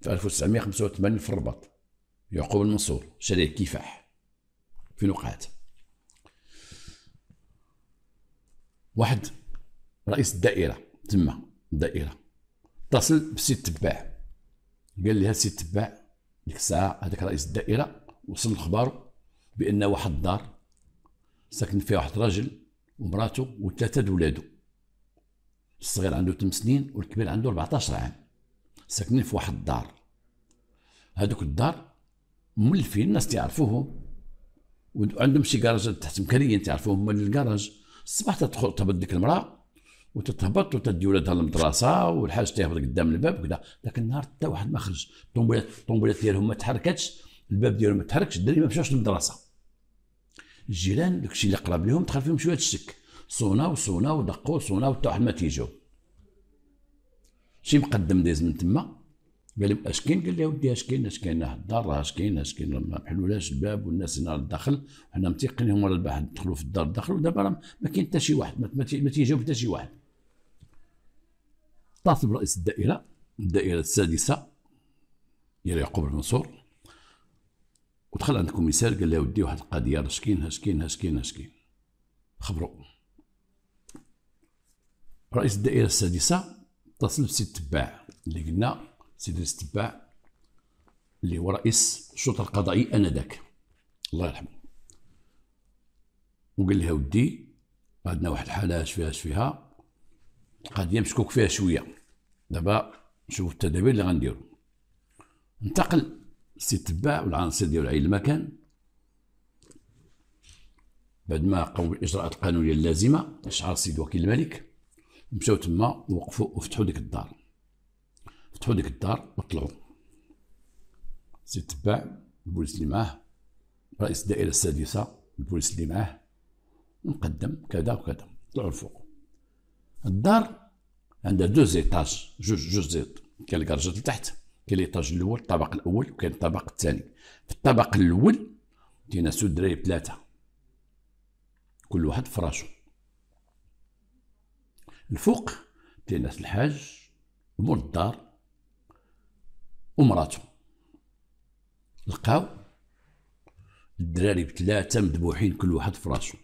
في 1985 في الرباط يعقوب المنصور شارع كفاح فين وقعت واحد رئيس الدائره تما الدائره اتصل بسيد تباع قال لي سيد تباع ديك الساعه هذاك رئيس الدائره وصل الخبر بان واحد الدار ساكن فيها واحد راجل ومراته وثلاثه ولادو الصغير عنده 8 سنين والكبير عنده 14 عام ساكنين في واحد الدار هذوك الدار ملفين الناس تعرفوهم وعندهم شي كراج تحت مكريين تعرفوهم هما الكراج الصباح تدخل تهبط ديك المراه وتتهبط وتدي ولادها للمدرسه والحاج تيهبط قدام الباب وكذا ذاك النهار حتى واحد ما خرج الطومبيلات الطومبيلات ديالهم ما تحركتش الباب ديالهم ما تحركش الدراري ما مشاوش للمدرسه الجيران داكشي اللي قراب لهم دخل فيهم شويه الشك صونا وصونا ودقوا صونا وحتى واحد ما تيجاوب شي مقدم دايز من تما قال لهم اش كاين قال لي ودي اش كاين اش كاين أه، الدار راه اش كاين اش كاين ما محلولاش الباب والناس هنا للداخل حنا متيقنين راه الباح دخلوا في الدار الداخل ودابا راه ما كاين حتى شي واحد ما تيجاوب حتى شي واحد اتصل برئيس الدائره الدائره السادسه ديال يعقوب المنصور ودخل عند الكوميسار قال له ودي واحد القضيه راه اش كاين اش كاين خبروا رئيس الدائره السادسه اتصل بسي التباع اللي قلنا سيدي التباع اللي هو رئيس الشرطه القضائي انذاك الله يرحمه وقال لها ودي عندنا واحد الحاله اش فيها اش فيها القضيه مشكوك فيها شويه دابا نشوف التدابير اللي غنديرو انتقل سي التباع والعناصر ديالو لعين المكان بعد ما قاموا بالاجراءات القانونيه اللازمه اشعار السيد وكيل الملك مشاو تما وقفوا وفتحوا ديك الدار فتحوا ديك الدار وطلعوا سي البوليس اللي معاه رئيس الدائره السادسه البوليس اللي معاه مقدم كذا وكذا طلعوا الفوق الدار عندها دو زيتاج جوج جوج زيت كاين الكارجة لتحت كاين ليطاج الاول الطبق الاول وكاين الطبق الثاني في الطبق الاول كاين سود درايب ثلاثه كل واحد فراشو الفوق ديال الحاج مول الدار ومراته لقاو الدراري بثلاثة مذبوحين كل واحد في راسو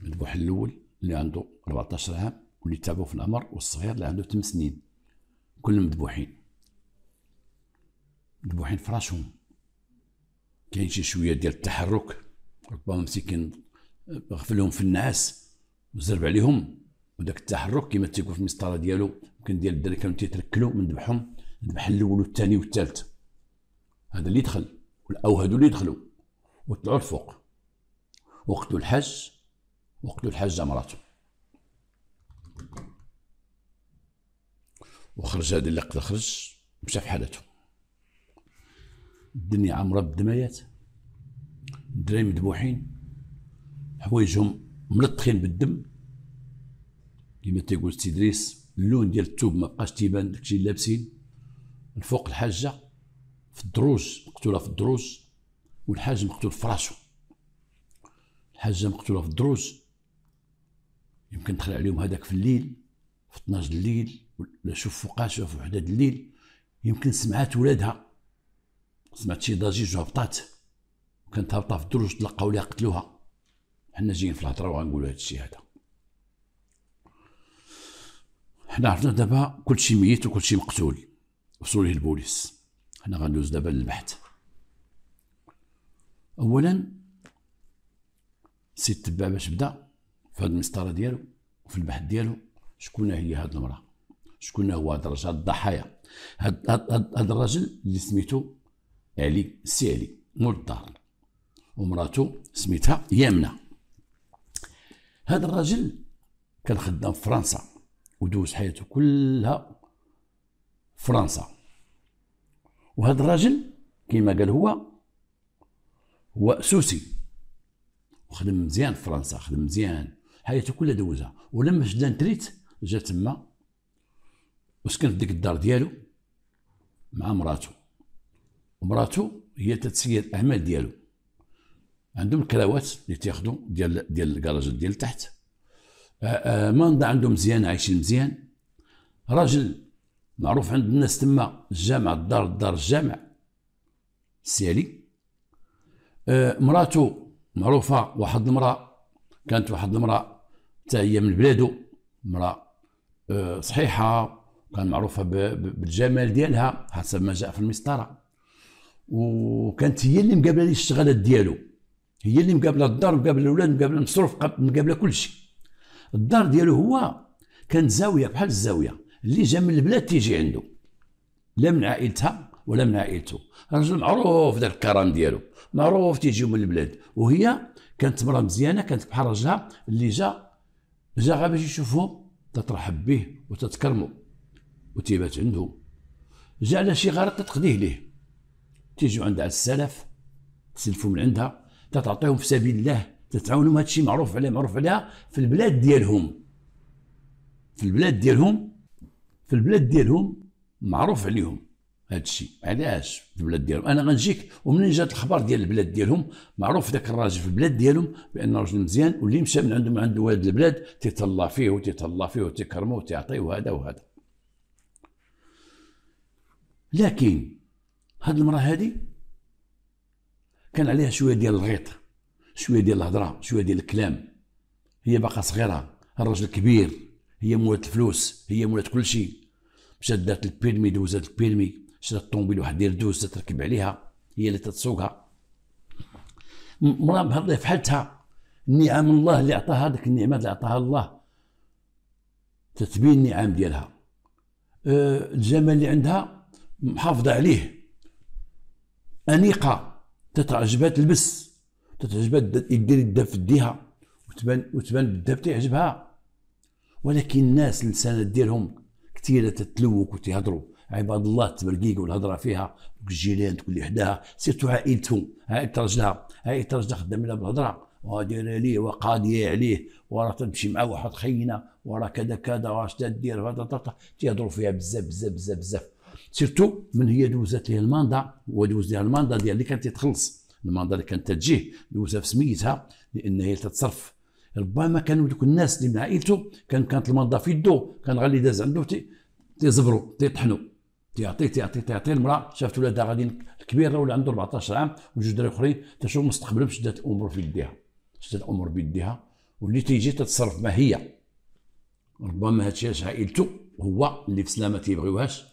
المذبوح الأول اللي عنده 14 عام واللي تابعو في الأمر والصغير اللي عنده 8 سنين كلهم مذبوحين مذبوحين في راسهم كاين شي شوية ديال التحرك ربما مسكين غفلهم في النعاس وزرب عليهم وداك التحرك كما تيكون في المسطره ديالو يمكن ديال الدراري كانوا تيتركلوا من ذبحهم ذبح الاول والثاني والثالث هذا اللي دخل او هادو اللي دخلوا وطلعوا الفوق وقتلوا الحاج وقتلوا الحاجه مراته وخرج هذا اللي قتل خرج مشى في حالته الدنيا عامره بالدمايات الدراري مذبوحين حوايجهم ملطخين بالدم كما تيقول سي ادريس اللون ديال الثوب ما بقاش تيبان داكشي اللي لابسين الفوق الحاجه في الدروج مقتوله في الدروج والحاج مقتول في راسو الحاجه مقتوله في الدروج يمكن دخل عليهم هذاك في الليل في 12 الليل ولا شوف فوقاش في وحده الليل يمكن سمعات ولادها سمعت شي ضجيج وهبطات وكانت هابطه في الدروج تلقاو ليها قتلوها حنا جايين في الهضره وغنقولوا هذا الشيء هذا حنا عرفنا دابا كلشي ميت وكلشي مقتول ليه البوليس حنا غندوز دابا للبحث اولا سي تبع باش بدا في هذه المسطره ديالو وفي البحث ديالو شكون هي هذه المراه شكون هو هذا الرجل الضحايا هذا الرجل اللي سميتو علي سي علي مول الدار ومراته سميتها يمنه هذا الرجل كان خدام في فرنسا ودوز حياته كلها فرنسا وهذا الرجل كما قال هو هو سوسي وخدم مزيان في فرنسا خدم مزيان حياته كلها دوزها ولما شدا تريت جا تما وسكن في ديك الدار ديالو مع مراتو مراتو هي تتسير الاعمال ديالو عندهم الكراوات اللي تياخذوا ديال ديال الكراج ديال تحت آه، آه، ماندا عندهم مزيان عايشين مزيان راجل معروف عند الناس تما الجامع الدار الدار الجامع السالي آه، مراتو معروفه واحد المراه كانت واحد المراه حتى هي من بلادو مرا صحيحه كان معروفه بالجمال ديالها حسب ما جاء في المسطره وكانت هي اللي مقابله لي الشغلات ديالو هي اللي مقابله الدار مقابله الاولاد مقابله المصروف مقابله كل شيء الدار ديالو هو كانت زاويه بحال الزاويه اللي جا من البلاد تيجي عنده لا من عائلتها ولا من عائلته رجل معروف ذاك الكرم ديالو معروف تيجيو من البلاد وهي كانت مرا مزيانه كانت بحال راجلها اللي جا جا غير باش يشوفو تترحب به وتتكرمو وتيبات عنده جا على شي غرض تتقضيه ليه تيجيو عندها السلف تسلفو من عندها تتعطيهم في سبيل الله تتعاونهم هذا الشيء معروف عليه معروف عليها في البلاد ديالهم في البلاد ديالهم في البلاد ديالهم معروف عليهم هذا الشيء علاش في البلاد ديالهم انا غنجيك ومنين جات الخبر ديال البلاد ديالهم معروف ذاك الراجل في البلاد ديالهم بان راجل مزيان واللي مشى من عندهم عند ولد البلاد تيتهلا فيه وتيتهلا فيه وتيكرمه وتيعطيه وهذا وهذا لكن هاد المراه هذه كان عليها شويه ديال الغيط شويه ديال الهضره شويه ديال الكلام هي باقا صغيره الرجل كبير هي مولات الفلوس هي مولات كل شيء مشات دارت البيرمي دوزات البيرمي شرات الطوموبيل واحد ديال دوز تركب عليها هي اللي تتسوقها مرأة بهضرها في حالتها نعم الله اللي عطاها ديك النعمات اللي عطاها الله تتبين النعم ديالها أه، الجمال اللي عندها محافظة عليه أنيقة تطلع جبات تلبس تطلع جبات يدير يدها في يديها وتبان وتبان بالدب تعجبها ولكن الناس اللسانات ديالهم كثيرة تتلوك وتهضروا عباد الله تبرقيق والهضره فيها الجيران تقول لي حداها سيرتو عائلتهم عائله رجلها عائله رجلها خدام لها بالهضره ودايره ليه وقاضيه عليه وراه تمشي مع واحد خينا وراه كذا كذا واش تدير تيهضروا فيها بزاف بزاف بزاف بزاف سيرتو من هي دوزات ليه الماندا ودوز ليها الماندا ديال اللي كانت تتخلص الماندا اللي كانت تجيه دوزها في سميتها لان هي تتصرف ربما كانوا دوك الناس اللي من عائلته كان كانت الماندا في يدو كان غير اللي داز عنده تيزبروا تيطحنوا تيعطي تيعطي تيعطي المراه شافت ولادها غادي الكبير ولا عنده 14 عام وجوج دراري اخرين تشوف مستقبلهم شدات الامور في يديها شدات الامور بيديها واللي تيجي تتصرف ما هي ربما هادشي علاش عائلته هو اللي في سلامه تيبغيوهاش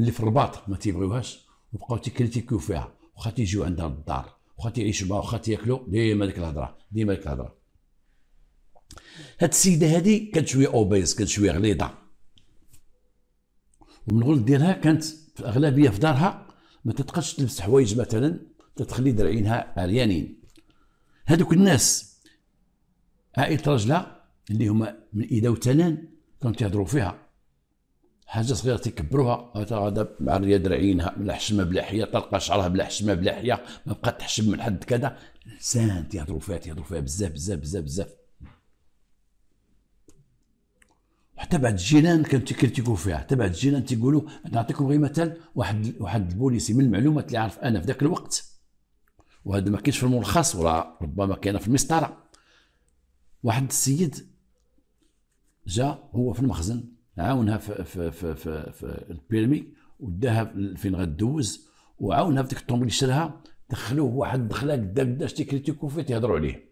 اللي في الرباط ما تيبغيوهاش وبقاو تيكريتيكيو فيها واخا تيجيو عندها للدار واخا تيعيشوا معاها واخا تياكلوا ديما ديك الهضره ديما ديك الهضره هاد السيده هادي كانت شويه اوبيز كانت شويه غليظه ومن الغلط ديالها كانت في الاغلبيه في دارها ما تتقاش تلبس حوايج مثلا تتخلي درعينها عريانين هادوك الناس عائله رجلها اللي هما من ايدا وتنان كانوا تيهضروا فيها حاجه صغيره تكبروها غادا مع الرياض عينها بلا حشمه بلا حيه طلقه شعرها بلا حشمه بلا حيه ما بقى تحشم من حد كذا انسان تيهضروا فيها تيهضروا فيها بزاف بزاف بزاف بزاف وحتى بعد الجيران كانوا تيكريتيكو فيها حتى بعد الجيران تيقولوا نعطيكم غير مثال واحد واحد البوليسي من المعلومات اللي عارف انا في ذاك الوقت وهذا ما كاينش في الملخص ولا ربما كاين في المسطره واحد السيد جا هو في المخزن عاونها في في في في, في البيرمي وداها فين غدوز وعاونها في ديك الطوموبيل اللي شراها دخلوه واحد دخله قدا قداش كريتيكو فيه تيهضروا عليه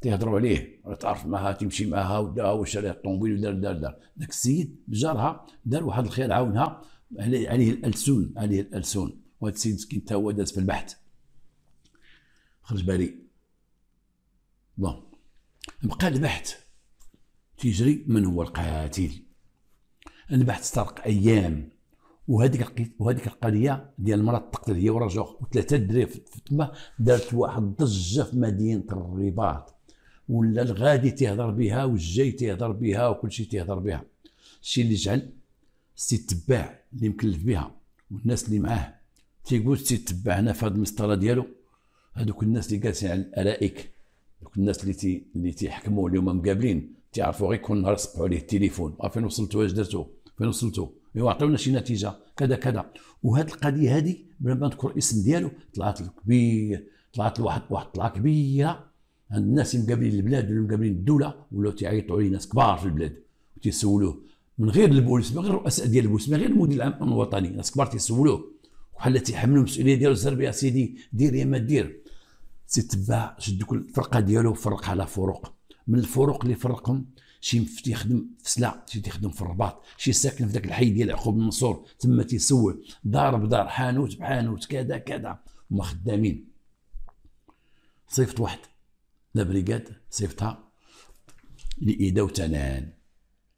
تيهضروا عليه تعرف معها تمشي معها وداها وشراها الطوموبيل ودار دار دار ذاك السيد جارها دار واحد الخير عاونها عليه الالسون عليه الالسون وهذا السيد مسكين حتى هو داز في البحث خرج بريء بون بقى البحث تيجري من هو القاتل انا بعد ايام وهذيك وهذيك القريه ديال المراه تقتل هي ورجوخ وثلاثه الدراري تما دارت واحد الضجه في مدينه الرباط ولا الغادي تيهضر بها والجاي تيهضر بها وكل شيء تيهضر بها الشيء اللي جعل السي تباع اللي مكلف بها والناس اللي معاه تيقول السي تباع هنا في هذه المسطره ديالو هذوك الناس اللي جالسين على الارائك دوك الناس اللي تي اللي تيحكموا اليوم مقابلين تيعرفوا غير كل نهار صبحوا عليه التليفون فين وصلتوا واش درتوا فين وصلتوا ايوا عطيونا شي نتيجه كذا كذا وهاد القضيه هادي بلا ما نذكر الاسم ديالو طلعت كبير طلعت لواحد واحد طلعه كبيره عند الناس اللي مقابلين البلاد ولا مقابلين الدوله ولاو تيعيطوا عليه ناس كبار في البلاد وتيسولوه من غير البوليس من غير الرؤساء ديال البوليس من غير المدير العام الامن الوطني ناس كبار تيسولوه وحنا تيحملوا المسؤوليه ديالو زرب يا سيدي دير يا ما دير سي تبع شد كل الفرقه ديالو فرق على فروق من الفروق اللي فرقهم شي تيخدم في سلا شي تيخدم في الرباط شي ساكن في ذاك الحي ديال يعقوب المنصور تما تيسول دار بدار حانوت بحانوت كذا كذا هما خدامين صيفط واحد لا بريكاد صيفطها لإيدا وتنان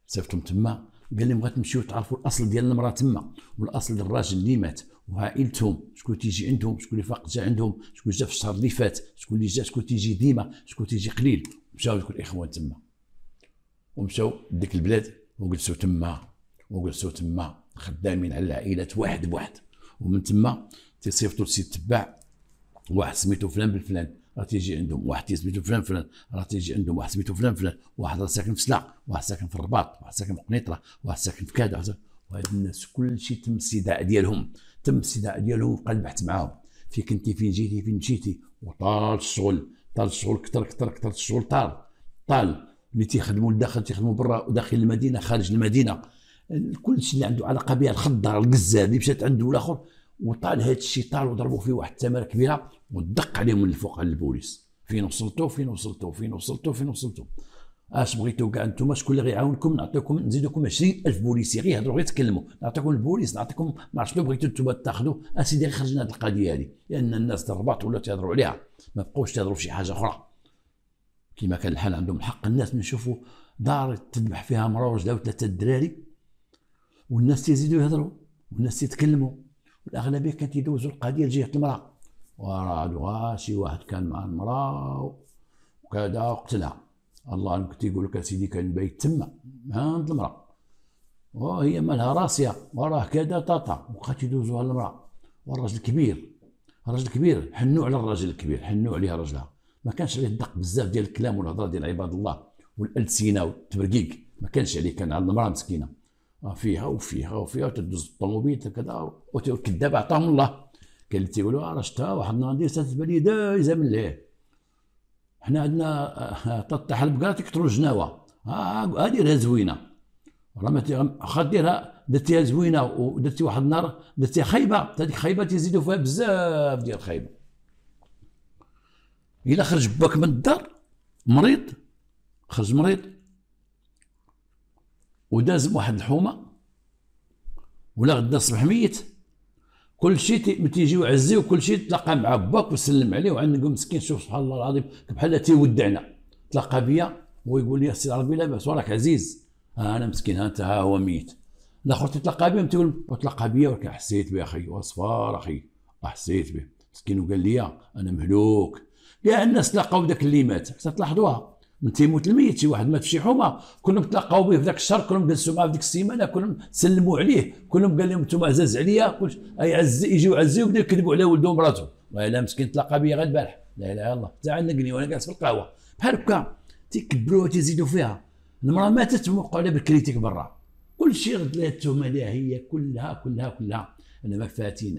صيفطهم تما قال لهم غتمشيو تعرفوا الاصل ديال المراه تما والاصل ديال الراجل اللي مات وعائلتهم شكون تيجي عندهم شكون اللي فاق جا عندهم شكون جا في الشهر اللي فات شكون اللي جا شكون تيجي ديما شكون تيجي قليل مشاو ذوك الاخوان إيه تما ومشاو لديك البلاد وجلسوا تما وجلسوا تما خدامين على العائلات واحد بواحد ومن تما تيصيفطوا لسي تباع واحد سميتو فلان بالفلان راه تيجي عندهم واحد سميتو فلان فلان راه تيجي عندهم واحد سميتو فلان فلان واحد راه ساكن في سلا واحد ساكن في الرباط واحد ساكن في قنيطره واحد ساكن في كذا وهاد الناس كلشي تم الاستدعاء ديالهم تم الاستدعاء ديالهم وبقى البحث معاهم فين كنتي فين جيتي فين مشيتي وطال الشغل طال الشغل كثر كثر كثر الشغل طال طال ملي تيخدموا لداخل تيخدموا برا وداخل المدينه خارج المدينه كل شيء اللي عنده علاقه بها الخضار القزه اللي مشات عنده والاخر وطال هذا الشيء طال وضربوا فيه واحد الثمره كبيره ودق عليهم من الفوق على البوليس فين وصلتوا فين وصلتوا فين وصلتوا فين وصلتوا اش بغيتو كاع نتوما شكون اللي غيعاونكم نعطيكم نزيدكم 20000 بوليسي غير هضروا غير يتكلموا نعطيكم البوليس نعطيكم ما عرفتش بغيتو نتوما تاخذوا اسيدي خرجنا هذه القضيه هذه لان الناس ضربات ولا تهضروا عليها ما بقوش تهضروا في شي حاجه اخرى كما كان الحال عندهم الحق الناس نشوفوا دار تذبح فيها مرا وجده وثلاثه الدراري والناس تيزيدوا يهضروا والناس تيتكلموا والاغلبيه كانت يدوزوا القضيه لجهه المراه وراه شي واحد كان مع المراه وكذا وقتلها الله عنك تيقول لك اسيدي كان بيت تما عند المراه وهي مالها راسيه وراه كذا طاطا وبقى تيدوزوها المراه والراجل كبير الراجل كبير حنوا على الراجل الكبير حنوا عليها راجلها ما كانش عليه الدق بزاف ديال الكلام والهضره ديال عباد الله والالسنه والتبرقيق ما كانش عليه كان على المراه مسكينه آه، فيها وفيها وفيها تدوز الطوموبيل كذا وكذاب عطاهم الله قال اللي تيقولوا راه شتها واحد النهار ستبان لي دايزه من لهيه حنا عندنا آه، تطيح البقره تكثروا الجناوه هذه آه، راه زوينه راه ما واخا ديرها درتيها زوينه ودرتي واحد النهار درتيها خايبه هذيك خايبه تيزيدوا فيها بزاف ديال الخايبه الا خرج باك من الدار مريض خرج مريض وداز بواحد الحومه ولا غدا الصبح ميت كل شيء متيجي وعزي وكل شيء تلاقى مع باك وسلم عليه وعنقو مسكين شوف سبحان الله العظيم بحال تيودعنا تلاقى بيا ويقول لي سي ربي لاباس وراك عزيز آه انا مسكين ها انت ها هو ميت الاخر تلقى بهم تقول تلاقى بيا ولكن حسيت به اخي وصفار اخي حسيت به مسكين وقال لي انا مهلوك كاع الناس تلاقاو داك اللي مات حتى تلاحظوها من تيموت الميت شي واحد مات في شي حومه كلهم تلاقاو به في ذاك الشهر كلهم جلسوا معاه في ذيك السيمانه كلهم سلموا عليه كلهم قال لهم انتم عزاز عليا كلش عز يجيو عزيو وبداو يكذبوا على ولده ومراته ولا مسكين تلاقى بيا غير البارح لا اله الا الله تعلقني وانا جالس في القهوه بحال هكا تيكبروها تيزيدوا فيها المراه ماتت وقعوا عليها بالكريتيك برا كل شيء التهمه هي كلها كلها كلها انا مفاتين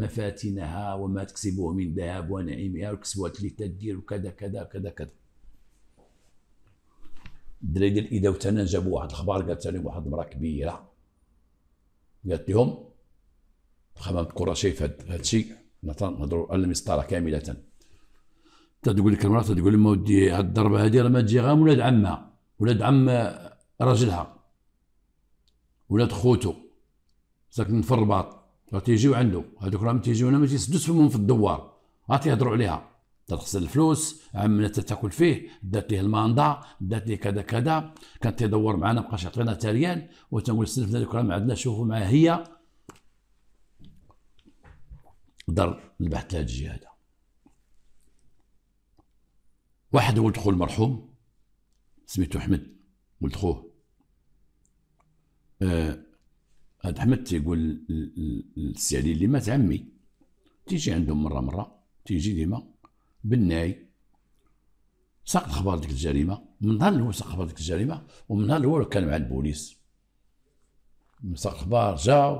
مفاتنها وما تكسبه من ذهب ونعيمها وكسوة اللي تدير وكذا كذا كذا كذا الدراري ديال الاذا تانا جابوا واحد الخبر قالت لهم واحد المراه كبيره قالت لهم خمامة قرشي شايف هذا الشيء نهضروا المسطره كامله تقول لك المراه تقول لهم ودي هاد الضربه هادي راه ما تجي غير ولاد عمها ولاد عم راجلها ولاد خوتو ساكن في الرباط تيجيو عنده هذوك راهم تيجيو هنا ما تيسدوش فمهم في الدوار تيهضروا عليها تغسل الفلوس عملت تاكل فيه دات ليه الماندا دات ليه كذا كذا كان تيدور معنا مابقاش يعطينا حتى ريال وتنقول السلف ذلك راه ما عندنا شوفوا معها هي دار البحث لهاد الجهه واحد ولد خو المرحوم سميتو احمد ولد خوه آه، هاد آه احمد تيقول السي علي اللي مات عمي تيجي عندهم مره مره تيجي ديما بالناي ساق خبر ديك الجريمه من نهار الاول ساق خبر ديك الجريمه ومن نهار الاول كان مع البوليس ساق خبر جاو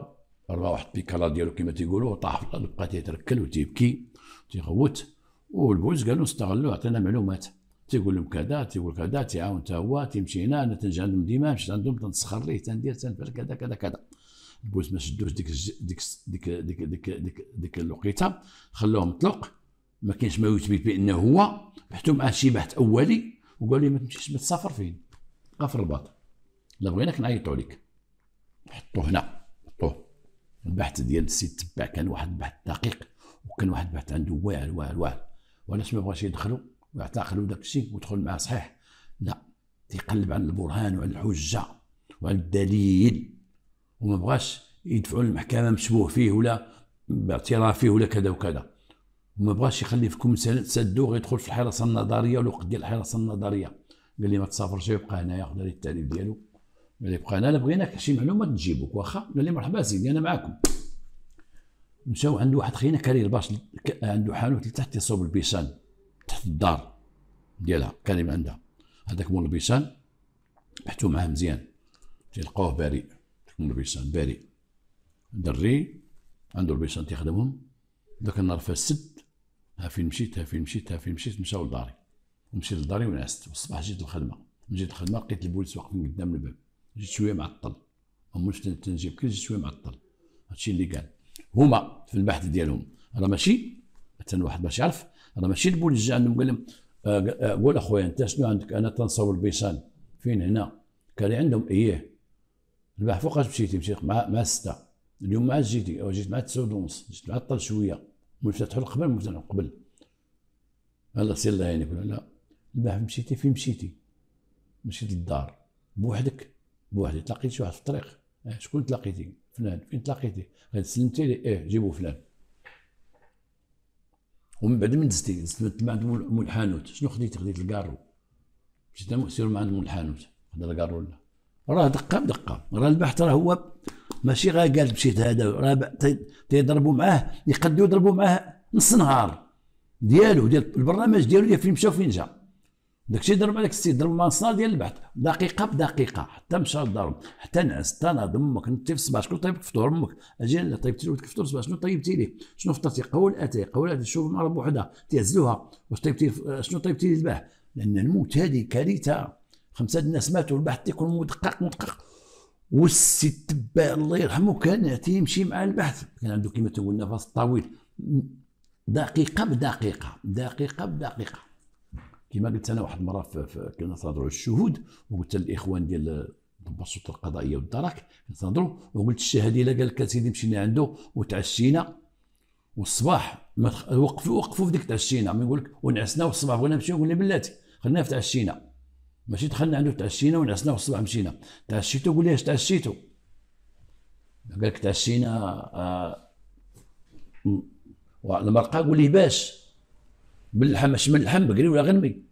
رمى واحد بيكالا ديالو كما تيقولوا طاح في الارض بقى تيتركل وتيبكي تيغوت والبوليس قالوا استغلوا عطينا معلومات تيقول لهم كذا تيقول كذا تيعاون حتى هو تيمشي هنا انا تنجي عندهم ديما مشيت عندهم تنسخر ليه تندير تنفعل كذا كذا كذا البوليس ما شدوش ديك ديك ديك ديك ديك ديك, ديك, ديك الوقيته خلوه مطلق ما كاينش ما يثبت بانه هو بحثوا معاه شي بحث اولي وقالوا لي ما تمشيش ما تسافر فين بقى في الرباط لا بغيناك نعيطوا عليك حطوه هنا حطوه البحث ديال السيد تبع كان واحد البحث دقيق وكان واحد البحث عنده واعر واعر واعر وعلاش ما بغاش يدخلوا ويعتقلوا داك الشيء ويدخل معاه صحيح لا تيقلب على البرهان وعلى الحجه وعلى الدليل وما بغاش يدفعوا للمحكمه مشبوه فيه ولا باعتراف فيه ولا كذا وكذا وما بغاش يخلي فيكم تسدوا غيدخل في الحراسه النظريه والوقت ديال الحراسه النظريه قال لي ما تسافرش يبقى هنا ياخذ لي التعريف ديالو قال لي بقى هنا لا بغيناك شي معلومه تجيبوك واخا قال لي مرحبا سيدي انا معاكم مشاو عند واحد خينا كريم الباش عنده حانوت لتحت يصوب البيسان تحت الدار ديالها كريم عندها هذاك مول البيسان بحثوا معاه مزيان تلقاوه بريء مول البيسان بريء دري عنده البيسان تيخدمهم ذاك النهار فاس السد ها فين مشيت ها فين مشيت ها فين مشيت مشاو لداري ومشيت لداري ونعست والصباح جيت الخدمه جيت الخدمه لقيت البوليس واقفين قدام الباب جيت شويه معطل ما تنجيب كل جيت شويه معطل هادشي اللي قال هما في البحث ديالهم راه ماشي حتى واحد باش يعرف راه ماشي البوليس جا عندهم قال لهم آه، آه، قول اخويا انت شنو عندك انا تنصور البيصان فين هنا قال عندهم اييه البارح فوقاش مشيتي مشيت مع مع سته اليوم مع جيتي جيت مع تسعود ونص جيت معطل شويه قبل القبل مفتح قبل هلا سير الله يعينك ولا لا البارح مشيتي فين مشيتي مشيت للدار بوحدك بوحدي تلاقيت شي واحد في الطريق اه شكون تلاقيتي فلان فين تلاقيتي غادي سلمتي لي ايه جيبو فلان ومن بعد من دزتي دزت مع مول الحانوت شنو خديتي خديت الكارو مشيت سير مع مول الحانوت خدا الكارو ولا راه دقه بدقه راه البحث راه هو ماشي غا قال مشيت هذا راه تيضربوا معاه يقدوا يضربوا معاه نص نهار ديالو ديال البرنامج ديالو ديال فين مشى وفين جا داكشي ضرب عليك السيد ضرب مع نص نهار ديال البحث دقيقه بدقيقه حتى مشى للدار حتى نعس حتى ناض امك انت في الصباح شكون طيب فطور امك اجي طيبتي ولدك الفطور الصباح شنو طيبتي ليه شنو فطرتي قول اتاي قول شوف المره بوحدها وحده تيعزلوها واش طيبتي شنو طيبتي للباه لان الموت هذه كارثه خمسه الناس ماتوا البحث تيكون مدقق مدقق والسي التبع الله يرحمه كان تيمشي مع البحث كان عنده كما تقول نفس طويل دقيقة بدقيقة دقيقة بدقيقة كما قلت انا واحد المره كنا تنهضروا على الشهود وقلت للاخوان ديال الشرطة القضائيه والدرك تنهضروا وقلت الشهادة الا قال لك سيدي مشينا عنده وتعشينا والصباح وقفوا وقفوا في ديك تعشينا ما يقول لك ونعسنا والصباح بغينا نمشيو قلنا بلاتي خلينا في تعشينا ماشي دخلنا عنده تعشينا ونعسنا الصباح مشينا تعشيتو قول لي اش تعشيتو قال لك تعشينا آه المرقه قول لي باش باللحم اش من اللحم بقري ولا غنمي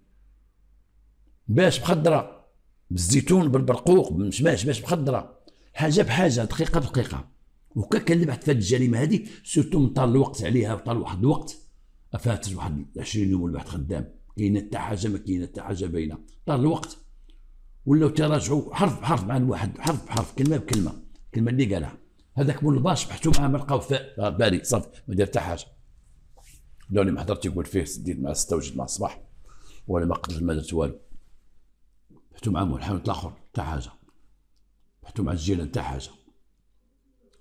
باش مخضره بالزيتون بالبرقوق بالمشماش باش مخضره حاجه بحاجه دقيقه بدقيقه وكا كنلبحت في هذه الجريمه هادي سيرتو طال الوقت عليها وطال واحد الوقت فاتت واحد 20 يوم واحد خدام كاين التحاجه ما كاين التحاجه باينه طال الوقت ولاو تراجعوا حرف بحرف مع الواحد حرف بحرف كلمه بكلمه الكلمه اللي قالها هذاك مول الباش بحثوا معاه ما لقاو باري صافي ما دار حتى حاجه لوني ما حضرت يقول فيه سديت مع ستة وجد مع الصباح ولا ما قدرت ما درت والو بحثوا مع ملحن الاخر حتى حاجه بحثوا مع الجيران حتى حاجه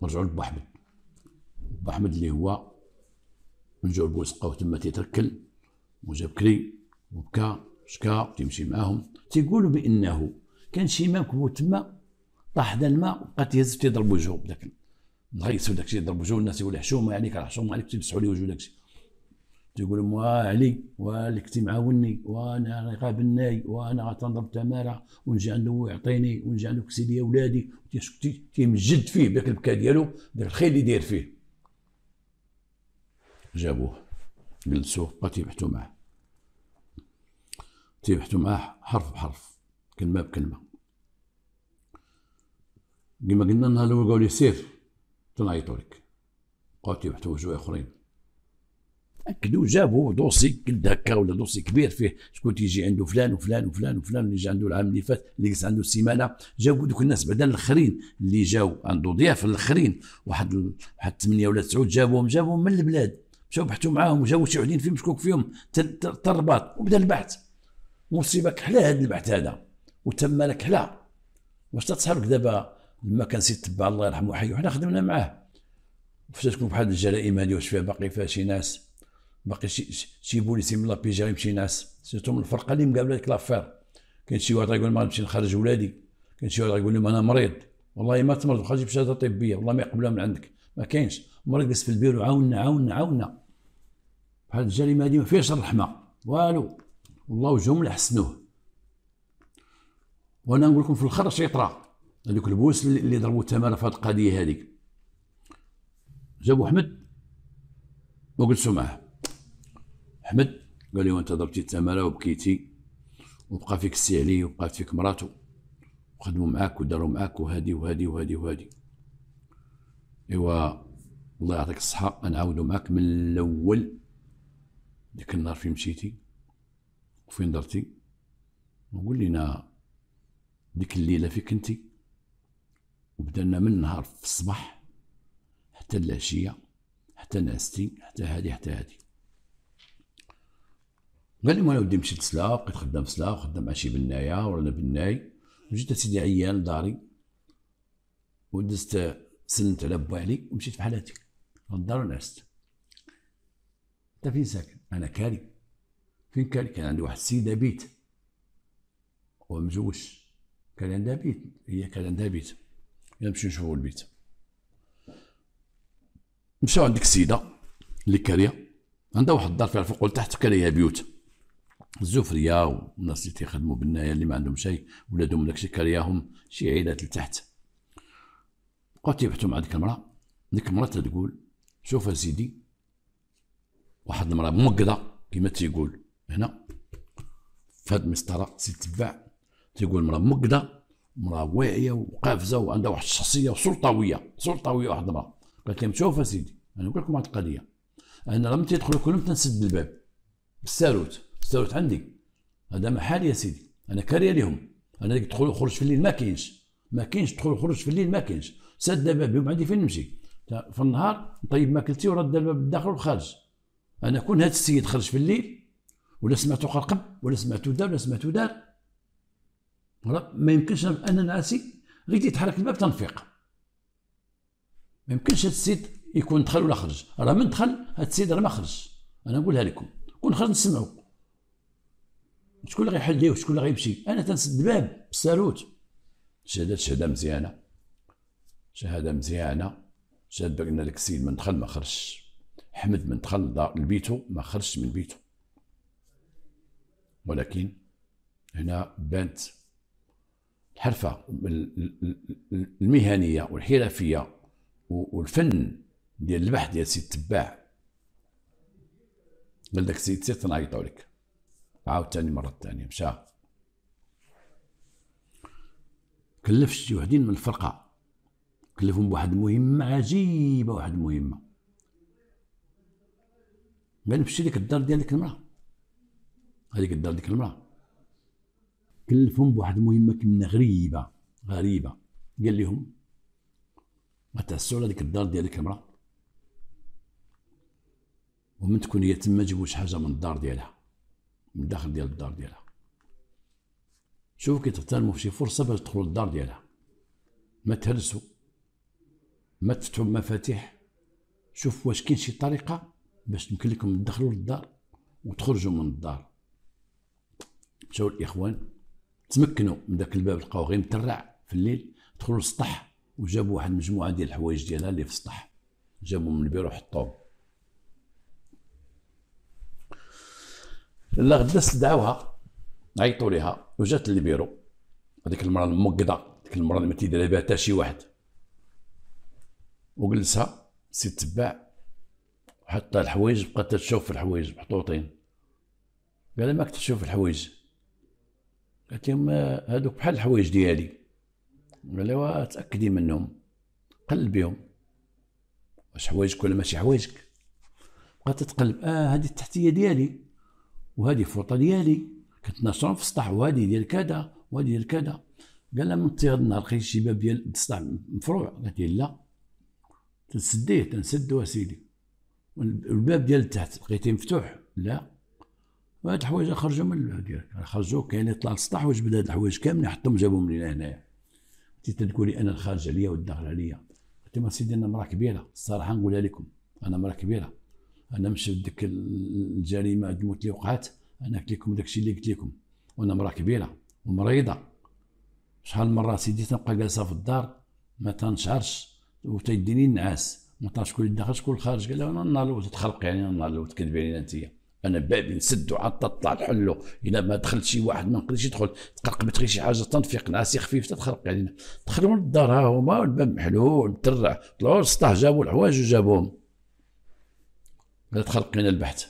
رجعوا لبو احمد بو احمد اللي هو رجعوا لبو سقاو تما تيتركل وجا بكري وبكى شكا تيمشي معاهم تيقولوا بانه كان شي ما كبو تما طاح حدا الماء وبقى تيهز تيضرب وجهه بداك الغيث وداك الشيء يضرب وجهه الناس يقولوا حشومه عليك راه حشومه عليك تيمسحوا لي وجهه داك الشيء تيقول لهم علي ولك كنتي معاوني وانا غاب الناي وانا غتنضرب تماره ونجي عنده يعطيني ونجي عنده كسي لي ولادي تيمجد فيه بداك البكا ديالو داك الخير اللي داير فيه جابوه جلسوه بقى تيبحثوا معاه تيبحتو معاه حرف بحرف كلمة بكلمة كيما قلنا النهار الأول قالوا سير تنعيطولك لك قالوا تيبحثوا آخرين أكدو جابو دوسي قد هكا ولا دوسي كبير فيه شكون تيجي عنده فلان وفلان وفلان وفلان اللي جا عنده العام اللي فات اللي جلس عنده السيمانه جابو دوك الناس بعدا الاخرين اللي جاو عنده ضياف الاخرين واحد واحد ثمانيه ولا تسعود جابوهم جابوهم من البلاد مشاو بحثوا معاهم وجابو شي وحدين فيهم مشكوك فيهم تالرباط الرباط وبدا البحث نصيبك حلا هذا البحث هذا وتم لك حلا واش تصحابك دابا لما كان سيد تبع الله يرحمه حي وحنا خدمنا معاه فاش تكون بحال الجرائم هذه واش فيها باقي فيها شي ناس باقي شي شي بوليسي من لابي جرائم شي ناس سيرتو من الفرقه اللي مقابله ديك لافير كاين شي واحد يقول ما غنمشي نخرج ولادي كاين شي واحد يقول لهم انا مريض والله ما تمرض وخا جيب شهاده طبيه والله ما يقبلها من عندك ما كاينش مريض جلس في البيرو عاونا عاونا عاونا بحال الجريمه هذه ما فيهاش الرحمه والو والله وجههم اللي حسنوه وانا نقول لكم في شي طرا هذوك البوس اللي ضربوا التماره في هذه القضيه هذيك جابوا احمد وقلت معاه احمد قال لي وانت ضربتي التماره وبكيتي وبقى فيك السي علي وبقات فيك مراته وخدموا معاك وداروا معاك وهادي وهادي وهادي وهادي ايوا الله يعطيك الصحه نعاودوا معاك من الاول ديك النهار فين مشيتي وفين درتي وقول لنا ديك الليله فين كنتي وبدلنا من النهار في الصباح حتى العشيه حتى نعستي حتى هادي حتى هادي قال لي وانا ودي مشيت لسلا بقيت خدام سلا وخدام شي بنايه ورانا بناي وجيت سيدي عيان داري ودزت سلمت على بو علي ومشيت في حالاتي للدار ونعست انت فين ساكن انا كاري فين كان كان عندي واحد السيده بيت هو مزوج كان عندها بيت هي كان عندها بيت نمشيو نشوفو البيت مشاو عند ديك السيده اللي كاريه عندها واحد الدار فيها الفوق والتحت كاريه بيوت الزفرية والناس اللي تيخدموا بالنايا اللي ما عندهم شيء ولادهم داكشي كارياهم شي عائلات لتحت بقاو تيبحثوا مع ديك المراه ديك المراه تتقول شوف أسيدي واحد المراه موقده كما تيقول هنا في هاد المسطره سي تبع تيقول مرا مقده مرا واعيه وقافزه وعندها واحد الشخصيه سلطويه سلطويه واحد المراه قالت لهم شوف اسيدي انا نقول لكم واحد القضيه انا لما تيدخل كلهم تنسد الباب بالساروت الساروت عندي هذا محال يا سيدي انا كاريه لهم انا تدخل وخرج في الليل ما كاينش ما كاينش تدخل وخرج في الليل ما كاينش سد الباب بهم عندي فين نمشي في النهار نطيب ماكلتي ورد الباب الداخل والخارج انا كون هذا السيد خرج في الليل ولا سمعتو قرقب ولا سمعتو دار ولا سمعتو دار ما يمكنش انا نعاسي غير تيتحرك الباب تنفيق ما يمكنش هاد السيد يكون دخل ولا خرج راه من دخل هاد السيد راه ما خرج انا نقولها لكم كون خرج نسمعو شكون اللي غيحل ليه وشكون اللي غيمشي انا تنسد الباب بالساروت شهادة شهادة مزيانة شهادة مزيانة شهادة قلنا لك السيد من دخل ما خرجش حمد من دخل لبيته ما خرجش من بيته ولكن هنا بانت الحرفة المهنية والحرفية والفن ديال البحث ديال سي تباع قال داك السيد سير تنعيطو لك عاوتاني مرة ثانية مشى كلف شي وحدين من الفرقة كلفهم بواحد المهمة عجيبة واحد المهمة قال مشي لك الدار ديال ديك المرأة غادي قدام ديك المراه كلفهم بواحد المهمه كنا غريبه غريبه قال لهم ما تعسوا على ديك الدار ديال ديك المراه ومن تكون هي تما جيبوا شي حاجه من الدار ديالها من الداخل ديال الدار ديالها شوفوا كيتغتنموا في شي فرصه باش تدخلوا للدار ديالها ما تهرسوا ما تفتحوا مفاتيح شوفوا واش كاين شي طريقه باش يمكن لكم تدخلوا للدار وتخرجوا من الدار مشاو الاخوان تمكنوا من ذاك الباب لقاو غير مترع في الليل دخلوا للسطح وجابوا واحد المجموعه ديال الحوايج ديالها اللي في السطح جابوا من البيرو وحطوهم لا غدا استدعوها عيطوا ليها وجات للبيرو هذيك المراه الموقده ديك المراه اللي ما تيدير بها حتى شي واحد وجلسها سي تباع حط الحوايج بقات تشوف في الحوايج محطوطين قال ما كنت تشوف الحوايج قالت لهم آه، هذوك بحال الحوايج ديالي قالوا تاكدي منهم قلبيهم واش حوايجك ولا ماشي حوايجك بقات تتقلب اه هذه التحتيه ديالي وهذه الفوطه ديالي كتنشرهم في السطح وهذه ديال كذا وهذه ديال كذا قال لها من تيغد النهار لقيت شي باب ديال السطح مفروع قالت لي لا تنسديه تنسدو اسيدي والباب ديال التحت لقيتيه مفتوح لا وهاد الحوايج خرجوا من ديالك يعني خرجوا كاين يطلع السطح وجبد هاد الحوايج كاملين حطهم جابهم لينا هنايا انت تقول لي انا الخارج عليا والداخل عليا قلت لهم سيدي انا مراه كبيره الصراحه نقولها لكم انا مراه كبيره انا مش ديك الجريمه الموت اللي وقعت انا قلت لكم داكشي اللي قلت لكم وانا مراه كبيره ومريضه شحال مره سيدي تنبقى جالسه في الدار ما تنشعرش وتيديني النعاس ما تعرفش شكون اللي داخل شكون الخارج قال لها انا النهار الاول تتخلق يعني النهار الاول تكذب علينا انتيا انا بابي نسدو عاد تطلع نحلو الا ما دخل شي واحد ما نقدرش يدخل تقرق غير شي حاجه تنفيق نعاسي خفيف تتخرق علينا يعني. دخلوا للدار ها هما الباب محلول مترع طلعوا للسطح جابوا الحوايج وجابوهم تخلقينا البحث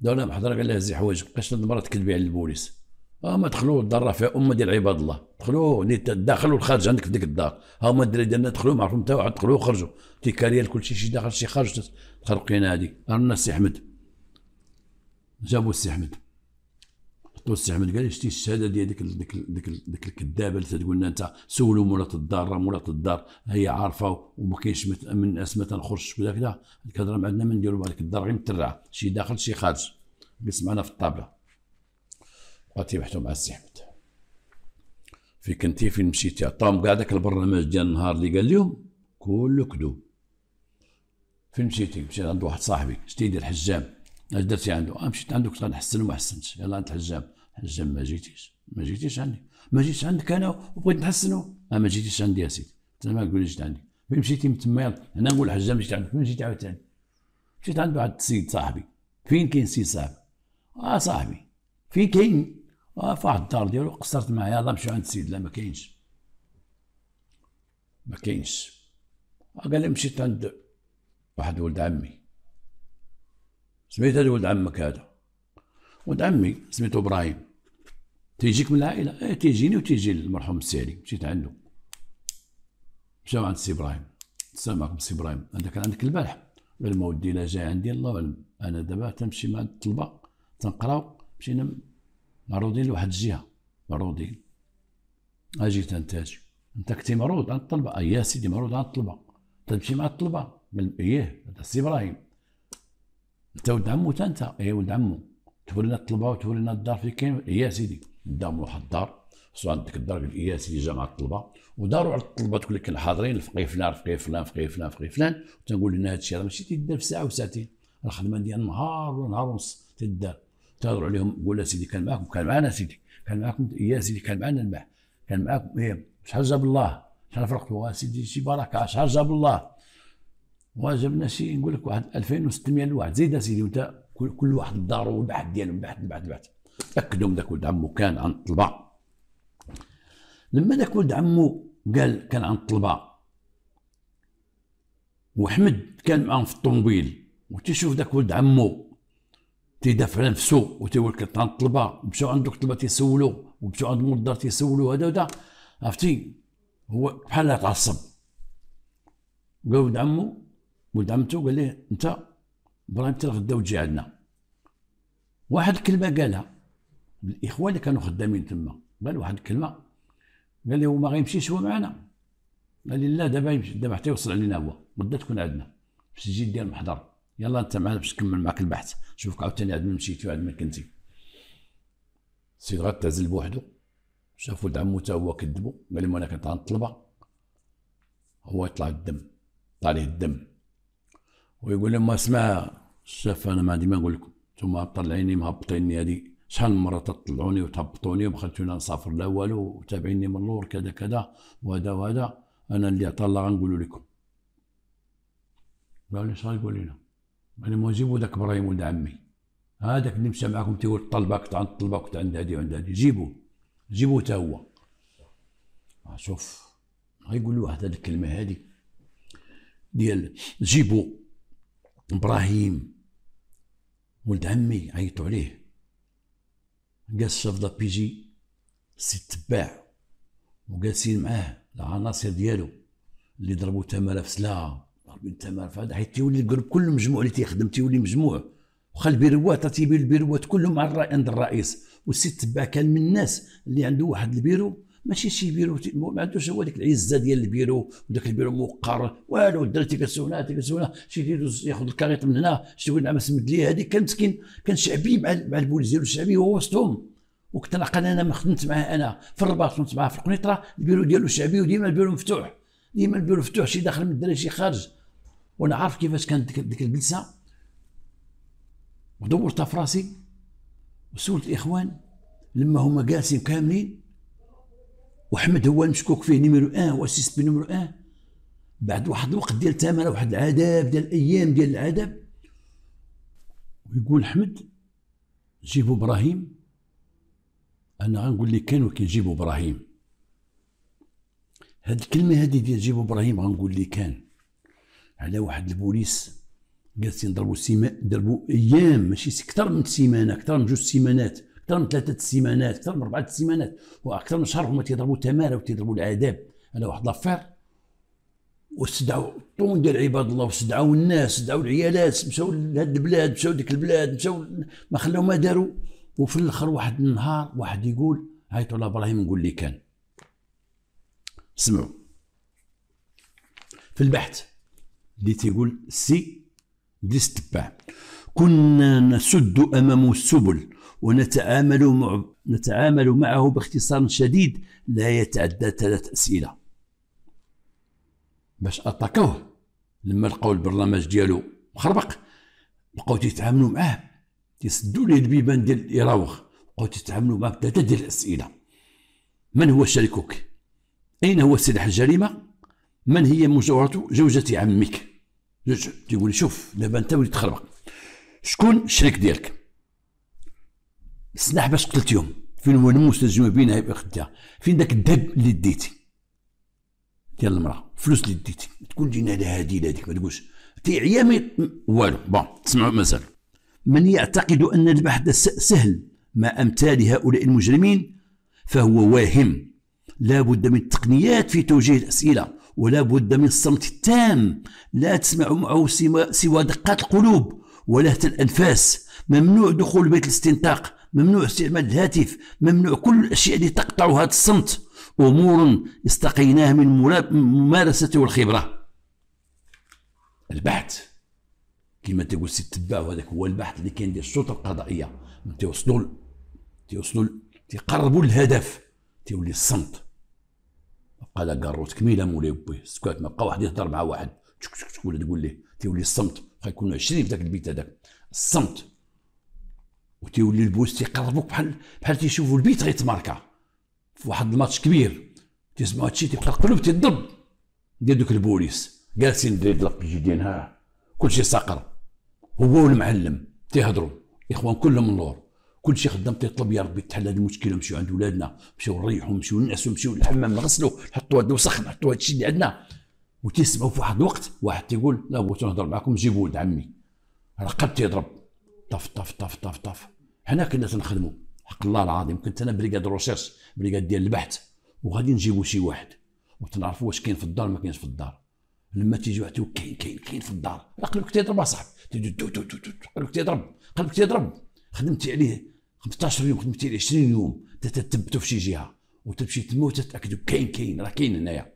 دولة محضر قال لها زي حوايج بقاش المرة تكذبي على البوليس اه ما دخلوا الدار فيها امه ديال عباد الله دخلوا الداخل والخارج عندك في ديك الدار ها هما الدراري ديالنا دخلوا ما عرفوا حتى واحد دخلوا وخرجوا تيكاريال كلشي شي داخل شي خارج تخرقينا هذيك رانا سي احمد جابوا السي احمد حطوا السي احمد قال شتي الشهاده ديال ديك ديك ديك, ديك الكذابه اللي تقول لنا انت سولوا مولاة الدار راه مولاة الدار هي عارفه وما كاينش من الناس ما تنخرجش ولا كذا ديك الهضره ما عندنا ما نديروا بهذيك الدار غير مترعه شي داخل شي خارج جلس معنا في الطابله بقات يبحثوا مع السي احمد في كنتي فين مشيتي عطاهم كاع داك البرنامج ديال النهار اللي قال لهم كله كذوب فين مشيتي مشيت عند واحد صاحبي شتي يدير حجام اش درتي عنده اه مشيت عنده كنت غنحسن وما حسنتش يلا عند الحجام الحجام ما جيتيش ما جيتيش عندي ما جيتش عندك انا وبغيت نحسنو اه ما جيتيش عندي يا سيدي انت ما لي جيت عندي فين مشيتي من تما هنا نقول الحجام جيت عندك فين جيتي عاوتاني مشيت عند واحد السيد صاحبي فين كاين السيد صاحبي اه صاحبي فين كاين اه في واحد الدار ديالو قصرت معايا يلاه مشيو عند السيد لا ما كاينش ما كاينش آه، قال لي مشيت عند واحد ولد عمي سميت هذا ولد عمك هذا ولد عمي سميتو ابراهيم تيجيك من العائله ايه تيجيني وتيجي المرحوم السيري مشيت عنده مشى عند سي ابراهيم السلام عليكم سي ابراهيم انت كان عندك البارح بل ما ودي لا جاي عندي الله اعلم انا دابا تنمشي مع الطلبه تنقراو مشينا معروضين لواحد الجهه معروضين اجي تنتاج انت كنتي معروض عند الطلبه اي يا سيدي معروض عند الطلبه تمشي مع الطلبه قال ايه سي ابراهيم انت ولد عمو انت اي ولد عمو تولي لنا الطلبه وتولي لنا الدار في كاين ايه يا سيدي دام واحد الدار سو عندك الدار قال ايه يا سيدي مع الطلبه وداروا على الطلبه تقول لك الحاضرين الفقيه فلان الفقيه فلان الفقيه فلان الفقيه فلان تنقول لنا هذا الشيء راه ماشي تيدار في ساعه وساعتين الخدمه ديال نهار ونهار ونص تدار تهضر عليهم قول سيدي كان معاكم كان معنا سيدي كان معاكم ايه يا سيدي كان معنا الماء كان معاكم ايه شحال جاب الله شحال فرقتوا سيدي شي بركه شحال جاب الله واجب شي نقول لك واحد 2600 واحد زيد سيدي وانت كل واحد دارو البحث ديالو البحث البحث البحث تاكدوا من ذاك ولد عمو كان عند الطلبه لما ذاك ولد عمو قال كان عند الطلبه وحمد كان معاهم في الطوموبيل وتيشوف ذاك ولد عمو تيدافع على نفسو وتيقول لك عند الطلبه مشاو عند دوك الطلبه تيسولو ومشاو عند مول الدار تيسولو هذا وذا عرفتي هو بحال تعصب قال ولد عمو ولد عمته قال ليه انت ابراهيم تلغى غدا وتجي عندنا واحد الكلمه قالها الاخوه اللي كانوا خدامين تما قال واحد الكلمه قال لي هو ما غيمشيش هو معنا قال لي لا دابا يمشي دابا حتى يوصل علينا هو غدا تكون عندنا في السجل ديال المحضر يلا انت معنا باش نكمل معك البحث شوفك عاوتاني عاد من مشيتي وعاد من كنتي السيد تعزل بوحدو شاف ولد عمو تا هو كذبو قال لهم انا كنت غنطلبها هو يطلع الدم طلع الدم ويقول لهم اسمع الشاف انا ما عندي ما نقول لكم انتم طلعيني مهبطيني هذه شحال من مره تطلعوني وتهبطوني وخلتوني نسافر لا والو وتابعيني من اللور كذا كذا وهذا وهذا انا اللي عطى الله غنقول لكم قالوا لي اش يقول لنا يعني انا ما نجيبو ذاك ابراهيم ولد عمي هذاك اللي مشى معاكم تيقول طلبك كنت عند طلبك كنت عند هادي وعند هادي جيبوه جيبوه تا هو آه، شوف غيقول له واحد هذه الكلمه هذه ديال جيبو ابراهيم ولد عمي عيطوا عليه قال الشاف لابيجي سي تباع وجالسين معاه العناصر ديالو اللي ضربوا تماره في سلاعه ضربين تماره في هذا حيت تيولي القلب كله مجموع اللي تيخدم تيولي مجموع وخا البيروات تيبين البيروات كلهم عند الرئيس والسي تباع كان من الناس اللي عنده واحد البيرو ماشي شي بيرو ما عندوش هو ديك العزه ديال البيرو وداك البيرو موقر والو الدراري تيكسيو هنا تيكسيو هنا شي يدوز ياخذ الكاريط من هنا شي يقول نعم سمد لي هذيك كان مسكين كان شعبي مع مع البوليس ديالو الشعبي هو وسطهم وكنت نقل انا ما خدمت معاه انا في الرباط خدمت معاه في القنيطره البيرو ديالو شعبي وديما البيرو مفتوح ديما البيرو مفتوح شي داخل من الدراري شي خارج وانا عارف كيفاش كانت ديك, ديك الجلسه ودورتها في راسي وسولت الاخوان لما هما جالسين كاملين وحمد هو مشكوك فيه نيميرو ان آه، هو سيستم نيميرو ان آه. بعد واحد الوقت ديال تامر واحد العذاب ديال الايام ديال العذاب ويقول حمد جيبوا ابراهيم انا غنقول لك كان ولكن ابراهيم هاد الكلمه هادي ديال جيبوا ابراهيم غنقول لك كان على واحد البوليس جالسين ضربوا سيما ضربوا ايام ماشي اكثر من سيمانه اكثر من جوج سيمانات اكثر من ثلاثه سيمانات اكثر من اربعه سيمانات واكثر من شهر هما تيضربوا تماره وتيضربوا العذاب على واحد لافير واستدعوا الطون ديال عباد الله واستدعوا الناس استدعوا العيالات مشاو لهاد البلاد مشاو ديك البلاد مشاو ما خلاو ما داروا وفي الاخر واحد النهار واحد يقول عيطوا على ابراهيم نقول لي كان سمعوا في البحث اللي تيقول سي ديستبا كنا نسد امام السبل ونتعامل مع نتعامل معه باختصار شديد لا يتعدى ثلاث أسئلة باش اتاكوه لما لقاو البرنامج ديالو مخربق بقاو تيتعاملوا معاه تيسدوا ليه البيبان ديال الإراوغ بقاو تيتعاملوا معاه بثلاثة ديال الأسئلة من هو شريكك؟ أين هو سلاح الجريمة؟ من هي مجاورة جوجة عمك؟ تيقول لي شوف دابا أنت وليت تخربق شكون الشريك ديالك؟ السلاح باش قتلتهم فين هو المستجمع بين خديها فين داك الذهب اللي ديتي ديال المراه فلوس اللي ديتي تكون جينا لها هذه هذيك ما تقولش تيعيا والو بون تسمعوا مازال من يعتقد ان البحث سهل مع امثال هؤلاء المجرمين فهو واهم لا بد من التقنيات في توجيه الاسئله ولا بد من الصمت التام لا تسمع معه سوى دقات القلوب ولهت الانفاس ممنوع دخول بيت الاستنطاق ممنوع استعمال الهاتف ممنوع كل الأشياء اللي تقطع هذا الصمت أمور استقيناها من ممارسته والخبرة البحث كما تقول سي تباو هذاك هو البحث اللي كان ديال السلطه القضائيه تيوصلوا تيوصلوا تيقربوا للهدف تيولي الصمت قال قارو كميله مولاي بوي سكوت ما بقى واحد يهضر مع واحد تشك تشك ولا تقول ليه تيولي الصمت يكونوا 20 في ذاك البيت هذاك الصمت وتيولي البوس تيقربوك بحال بحال تيشوفوا البيت غيتماركا في واحد الماتش كبير تيسمعوا هادشي تيبقى القلوب تيضرب ديال دوك البوليس جالسين دريد لابيجي ديال ها كلشي ساقر هو والمعلم تيهضروا اخوان كلهم اللور كلشي خدام تيطلب يا ربي تحل هذه المشكله نمشيو عند ولادنا نمشيو نريحو نمشيو نعسو نمشيو للحمام نغسلو نحطو هاد الوسخ نحطو هادشي اللي عندنا وتيسمعوا في واحد الوقت واحد تيقول لا بغيت نهضر معكم جيبوا ولد عمي راه قد تيضرب طف طف طف طف طف حنا كنا تنخدموا حق الله العظيم كنت انا بريكاد روسيرس بريكاد ديال البحث وغادي نجيبوا شي واحد وتنعرفوا واش كاين في الدار ما كاينش في الدار لما تيجي واحد كاين كاين كاين في الدار قلبك تيضرب اصاحبي تيجي قلبك تيضرب قلبك تيضرب خدمتي عليه 15 يوم خدمتي عليه 20 يوم تتثبتوا في شي جهه وتمشي تما وتتاكدوا كاين كاين راه كاين هنايا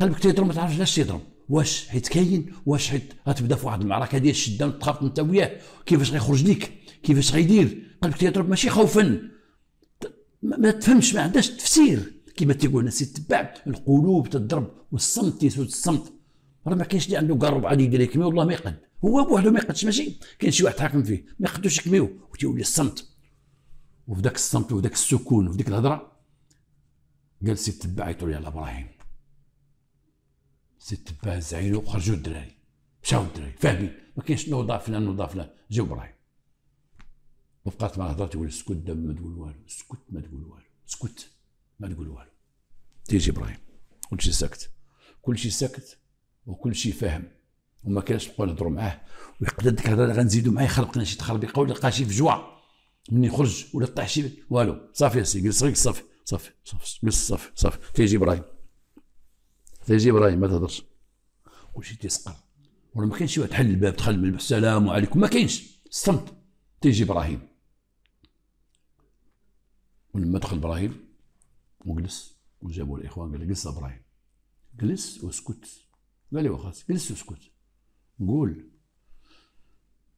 قلبك تيضرب ما تعرفش علاش تيضرب واش حيت كاين واش حيت غتبدا في واحد المعركه ديال الشده وتخافط انت وياه كيفاش غيخرج ليك كيفاش غيدير قلبك تيضرب ماشي خوفا ما تفهمش ما عندهاش تفسير كما تيقول الناس يتبع القلوب تضرب والصمت تيسود الصمت راه ما كاينش اللي عنده كار ربعه اللي يدير يكمي والله ما يقد هو بوحدو ما يقدش ماشي كاين شي واحد حاكم فيه ما يقدوش يكميو وتيولي الصمت وفي ذاك الصمت وفي ذاك السكون وفي ذيك الهضره قال سي تبع يطول على ابراهيم ست باه الزعير وخرجوا الدراري مشاو الدراري فاهمين ما كاينش نوضع فلان نوضع فلان جاو ابراهيم وبقات مع الهضره تقول اسكت دابا ما تقول والو اسكت ما تقول والو اسكت ما تقول والو تيجي ابراهيم كلشي ساكت كلشي ساكت وكلشي فاهم وما كانش نبقاو نهضروا معاه ويقدر ديك الهضره اللي غنزيدوا معاه يخلق لنا شي تخربيقه ولا لقى شي فجوع من يخرج ولا طاح شي والو صافي يا سي جلس غير صافي صافي صافي جلس صافي صافي تيجي ابراهيم تيجي ابراهيم ما تهضرش كلشي تيسقر ولا ما كاينش شي واحد تحل الباب دخل من السلام عليكم ما كاينش الصمت تيجي ابراهيم ولما دخل ابراهيم وجلس وجابوا الاخوان قال جلس ابراهيم جلس واسكت قال لي واخا جلس واسكت قول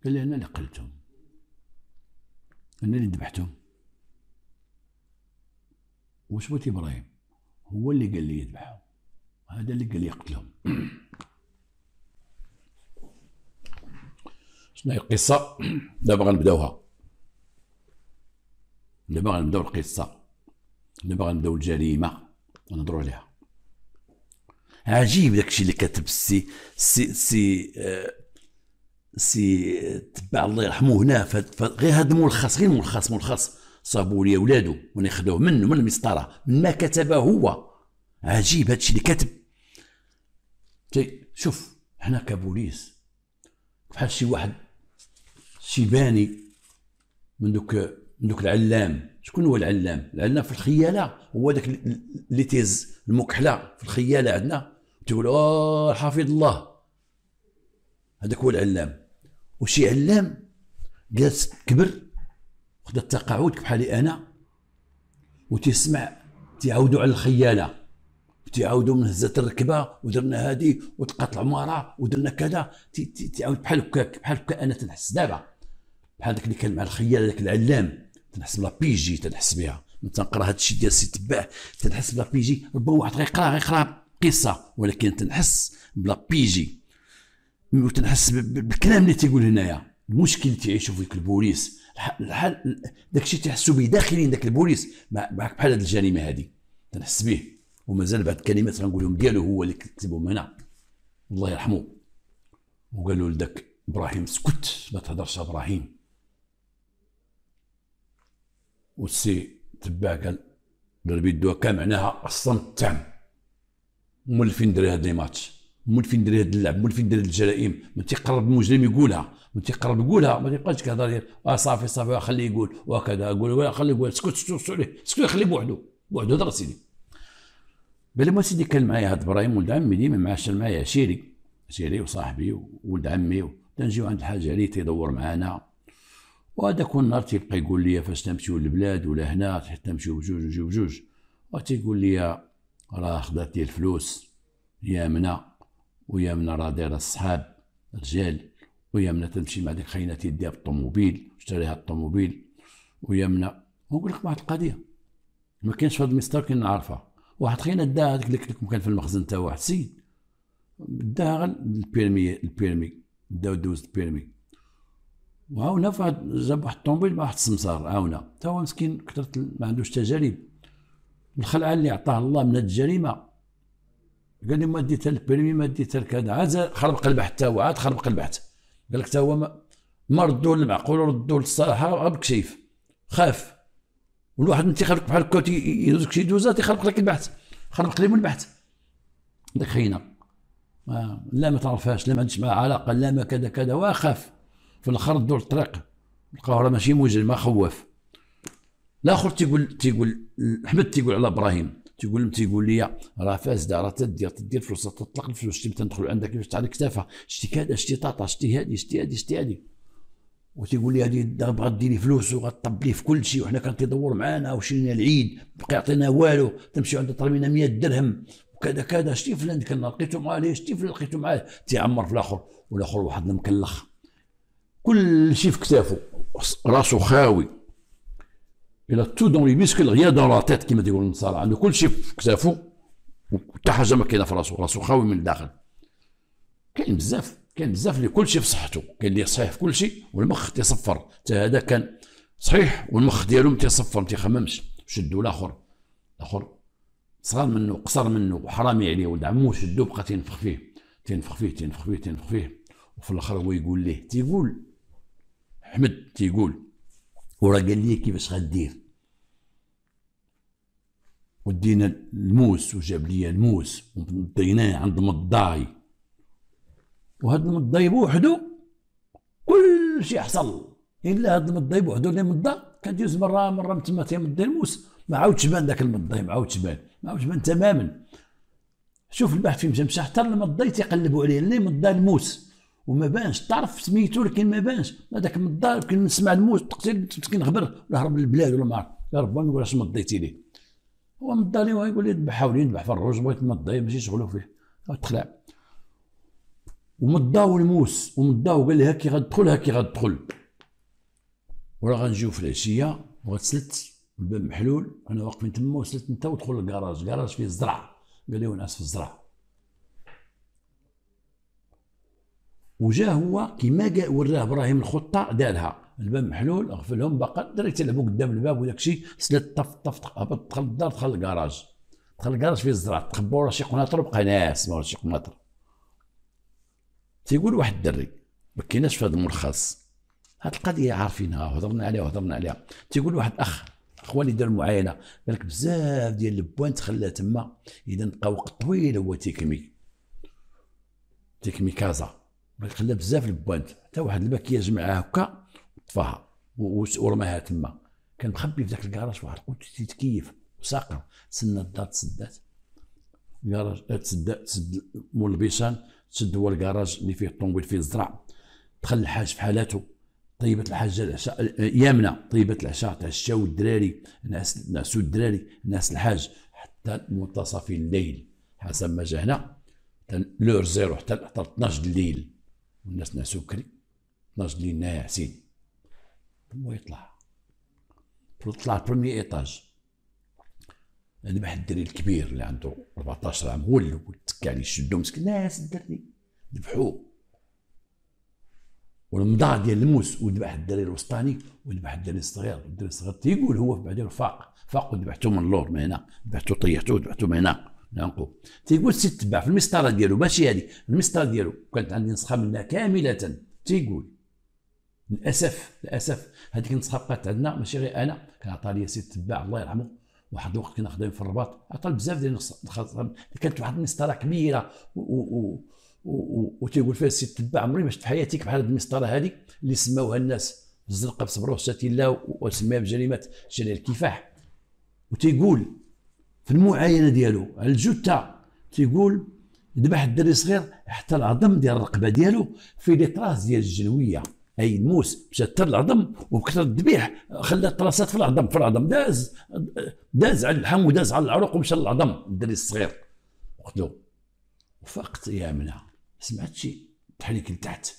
قال لي انا اللي قلتهم انا اللي ذبحتهم واش بغيت ابراهيم هو اللي قال لي يذبحهم هذا اللي قال يقتلهم شنو هي القصة دابا غنبداوها دابا غنبداو القصة دابا غنبداو الجريمة ونهضرو عليها عجيب داكشي اللي كتب السي سي سي آه، سي تبع الله يرحمه هنا غير هذا الملخص غير الملخص ملخص صابوا لي ولادو وناخذوه منه من المسطره من ما كتبه هو عجيب هادشي اللي كتب تي طيب، شوف هنا كبوليس بحال شي واحد شي باني من دوك من دوك العلام شكون هو العلام العلام في الخياله هو داك اللي تيز المكحله في الخياله عندنا تقول اه حافظ الله هذاك هو العلام وشي علام جالس كبر خدا التقاعد بحالي انا وتسمع تعودوا على الخياله تعاودوا من هزات الركبه ودرنا هذه وتقات العماره ودرنا كذا تعاود بحال هكاك بحال هكا انا تنحس دابا بحال داك اللي كان مع الخيال داك العلام تنحس بلا بيجي تنحس بها من تنقرا هذا الشيء ديال سي تباع تنحس بلا بيجي ربما واحد غيقرا غيقرا قصه ولكن تنحس بلا بيجي وتنحس بالكلام اللي تيقول هنايا المشكل اللي تيعيشوا فيك البوليس الحال داك الشيء تيحسوا به داخلين داك البوليس معك بحال هذه الجريمه هذه تنحس به ومازال بعد كلمات غنقولهم ديالو هو اللي كتبهم هنا الله يرحمه وقالوا لذاك ابراهيم سكت ما تهضرش ابراهيم والسي تبع قال ضرب يدوها معناها اصلا تام مول فين دري هاد لي ماتش مول فين دري هاد اللعب مول فين دري هاد الجرائم من تيقرب المجرم يقولها من تيقرب يقولها ما تيبقاش كيهضر اه صافي صافي خليه يقول وهكذا قول خليه يقول سكت سكت عليه سكت خليه بوحدو بوحدو هضر سيدي بلا ما سيدي كان معايا هاد ابراهيم ولد عمي ديما معاشر معايا عشيري عشيري وصاحبي وولد عمي تنجيو عند الحاج علي تيدور معانا وهذا كل نهار تيبقى يقول لي فاش تمشيو للبلاد ولا هنا حتى نمشيو بجوج بجوج بجوج وتيقول لي راه خدات لي الفلوس يا منا ويا منا راه دايره الصحاب رجال ويا منا تمشي مع ديك خينا تيديها بالطوموبيل اشتريها الطوموبيل ويا منا ونقول لك واحد القضيه ما كاينش في هذا المسطر كنا نعرفها واحد خينا داها هذيك لك كان في المخزن تاع واحد السيد داها غير البيرمي البيرمي داو دوز البيرمي وعاونا فواحد جاب واحد الطوموبيل مع واحد السمسار عاونا تا هو مسكين كثرت ما عندوش تجارب الخلعه اللي عطاه الله من الجريمه قال لي ما ديتها البريمي ما ديتها كذا عاد خربق البحث تا هو عاد خربق البحث قال لك تا هو ما, ردوا للمعقول ردوا للصراحه غير خاف والواحد من خلق بحال هكا تيدوزك شي دوزه تيخلق لك البحث لي لهم البحث داك خينا آه، لا ما تعرفهاش لا ما عندش معها علاقه لا ما كذا كذا واخاف في الاخر دور الطريق القاهره ماشي مجرم ما خوف الاخر تيقول تيقول احمد تيقول على ابراهيم تيقول تيقول لي راه فاسده راه تدير تدير فلوس تطلق الفلوس شتي تندخل عندك باش تعلى كتافها شتي كذا شتي طاطا شتي هادي شتي هادي شتي هادي وتيقول لي هذه دابا غديري فلوس وغطب لي في كل شيء وحنا كان تيدور معانا وشرينا العيد بقى يعطينا والو تمشي عنده طرمينا 100 درهم وكذا كذا شتي فلان ديك النهار لقيتو معاه ليه شتي فلان لقيتو معاه تيعمر في الاخر والاخر واحد مكلخ كل شيء في كتافه راسو خاوي الى تو دون لي ميسكل غيان دون لا تيت كيما تيقول النصارى عنده كل شيء في كتافه وحتى حاجه ما كاينه في راسو راسو خاوي من الداخل كاين بزاف كان بزاف اللي كلشي في صحته كان اللي صحيح في كلشي والمخ تيصفر حتى هذا كان صحيح والمخ ديالو ما تيصفر ما تيخممش شدو الاخر الاخر صغار منه قصر منه وحرامي عليه ولد عمو شدو بقى تينفخ فيه تينفخ فيه تينفخ فيه تينفخ فيه وفي الاخر هو يقول ليه تيقول احمد تيقول وراه قال لي كيفاش غدير ودينا الموس وجاب لي الموس وديناه عند مضاي وهاد المضايب وحده كل شيء حصل الا يعني هاد المضايب وحده اللي مضى كدوز مره مره من تما تيمد الموس ما عاودش بان ذاك المضايب ما عاودش بان ما عاودش بان تماما شوف البحث في مجمشة حتى المضي تيقلبوا عليه اللي مضى الموس وما بانش تعرف سميتو لكن ما بانش هذاك مضى يمكن نسمع الموس تقتل مسكين غبر ولا هرب للبلاد ولا ما عرف يا رب ما نقول اش مضيتي ليه هو مضى لي ويقول لي ذبح حاول ذبح في الروج بغيت نمضي ماشي شغلو فيه تخلع ومضاو الموس ومضاو قال لي هاكي غادخل هاكي غادخل وراه غنجيو في العشيه وغتسلت الباب محلول انا واقفين تما وسلت انت ودخل للكراج كراج فيه الزرع قال لي ونعس في الزرع وجا هو كيما وراه ابراهيم الخطه دالها الباب محلول غفلهم باقا دريت تيلعبوا قدام الباب وداك الشيء سلت طف طف هبط دخل الدار دخل الكراج دخل الكراج فيه الزرع تخبوا ورا شي قناطر بقى ناس ورا شي قناطر تيقول واحد الدري ما كايناش في هذا الملخص هاد القضيه عارفينها هضرنا عليها هضرنا عليها تيقول واحد اخ اخوان اللي دار المعاينه قال لك بزاف ديال البوان تخلى تما اذا بقى وقت طويل هو تيكمي تيكمي كازا خلى بزاف البوانت حتى واحد الباكيه جمعها هكا طفاها ورماها تما كان مخبي في ذاك الكراج واحد القوت تيتكيف وساقر تسنى الدار تسدات الكراج آه، تسد مول البيشان سد هو الكراج اللي فيه الطونبيل فيه الزرع دخل الحاج في حالاته طيبت الحاجة العشاء يامنة طيبت العشاء تعشاو الدراري نعس نعسو الدراري نعس الحاج حتى منتصف الليل حسب ما جا هنا لور زيرو حتى 12 الليل والناس نعسو بكري 12 الليل ناعسين ثم يطلع طلع بروميي ايطاج نذبح واحد الدري الكبير اللي عنده 14 عام هو الاول تكى عليه شدو مسكين ناس الدري ذبحوه والمضاع ديال الموس وذبح الدري الوسطاني وذبح الدري الصغير الدري الصغير تيقول هو بعدين فاق فاق وذبحته من اللور من هنا ذبحته طيحته وذبحته من هنا نقول تيقول سي تبع في المسطره ديالو ماشي هذه المسطره ديالو كانت عندي نسخه منها كامله تيقول للاسف للاسف هذيك النسخه بقات عندنا ماشي غير انا كان عطاها لي سيت تبع الله يرحمه واحد الوقت كنا خدامين في الرباط عطل بزاف ديال كانت واحد المسطره كبيره وتيقول فيها السيد تبع عمري ما شفت في حياتي بحال هذه المسطره هذه اللي سماوها الناس الزرقاء بصبروه ساتي الله وسميها بجريمه جريمه الكفاح وتيقول في المعاينه ديالو على الجثه تيقول ذبح الدري صغير حتى العظم ديال الرقبه ديالو في ليطراس ديال الجلويه اي الموس شتر العظم وكثر الذبيح خلى طراسات في العظم في العظم داز داز على اللحم وداز على العروق ومشى للعظم الدري الصغير قتلو وفقت يا منى سمعت شي تحريك لتحت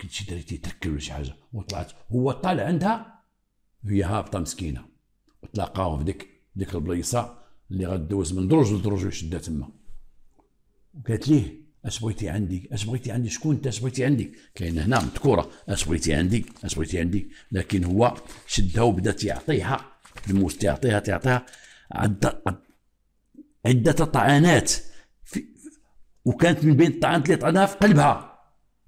كنت شي دريتي تركل ولا شي حاجه وطلعت هو طالع عندها هي هابطه مسكينه وتلاقاو في ديك ديك البليصه اللي غدوز من دروج لدروج وشدها تما وقالت ليه اش بغيتي عندي اش بغيتي عندي شكون انت اش بغيتي عندي كاين هنا مذكوره اش بغيتي عندي اش بغيتي عندي لكن هو شدها وبدا تيعطيها الموس تيعطيها تيعطيها عدة عدة طعنات وكانت من بين الطعنات اللي طعناها في قلبها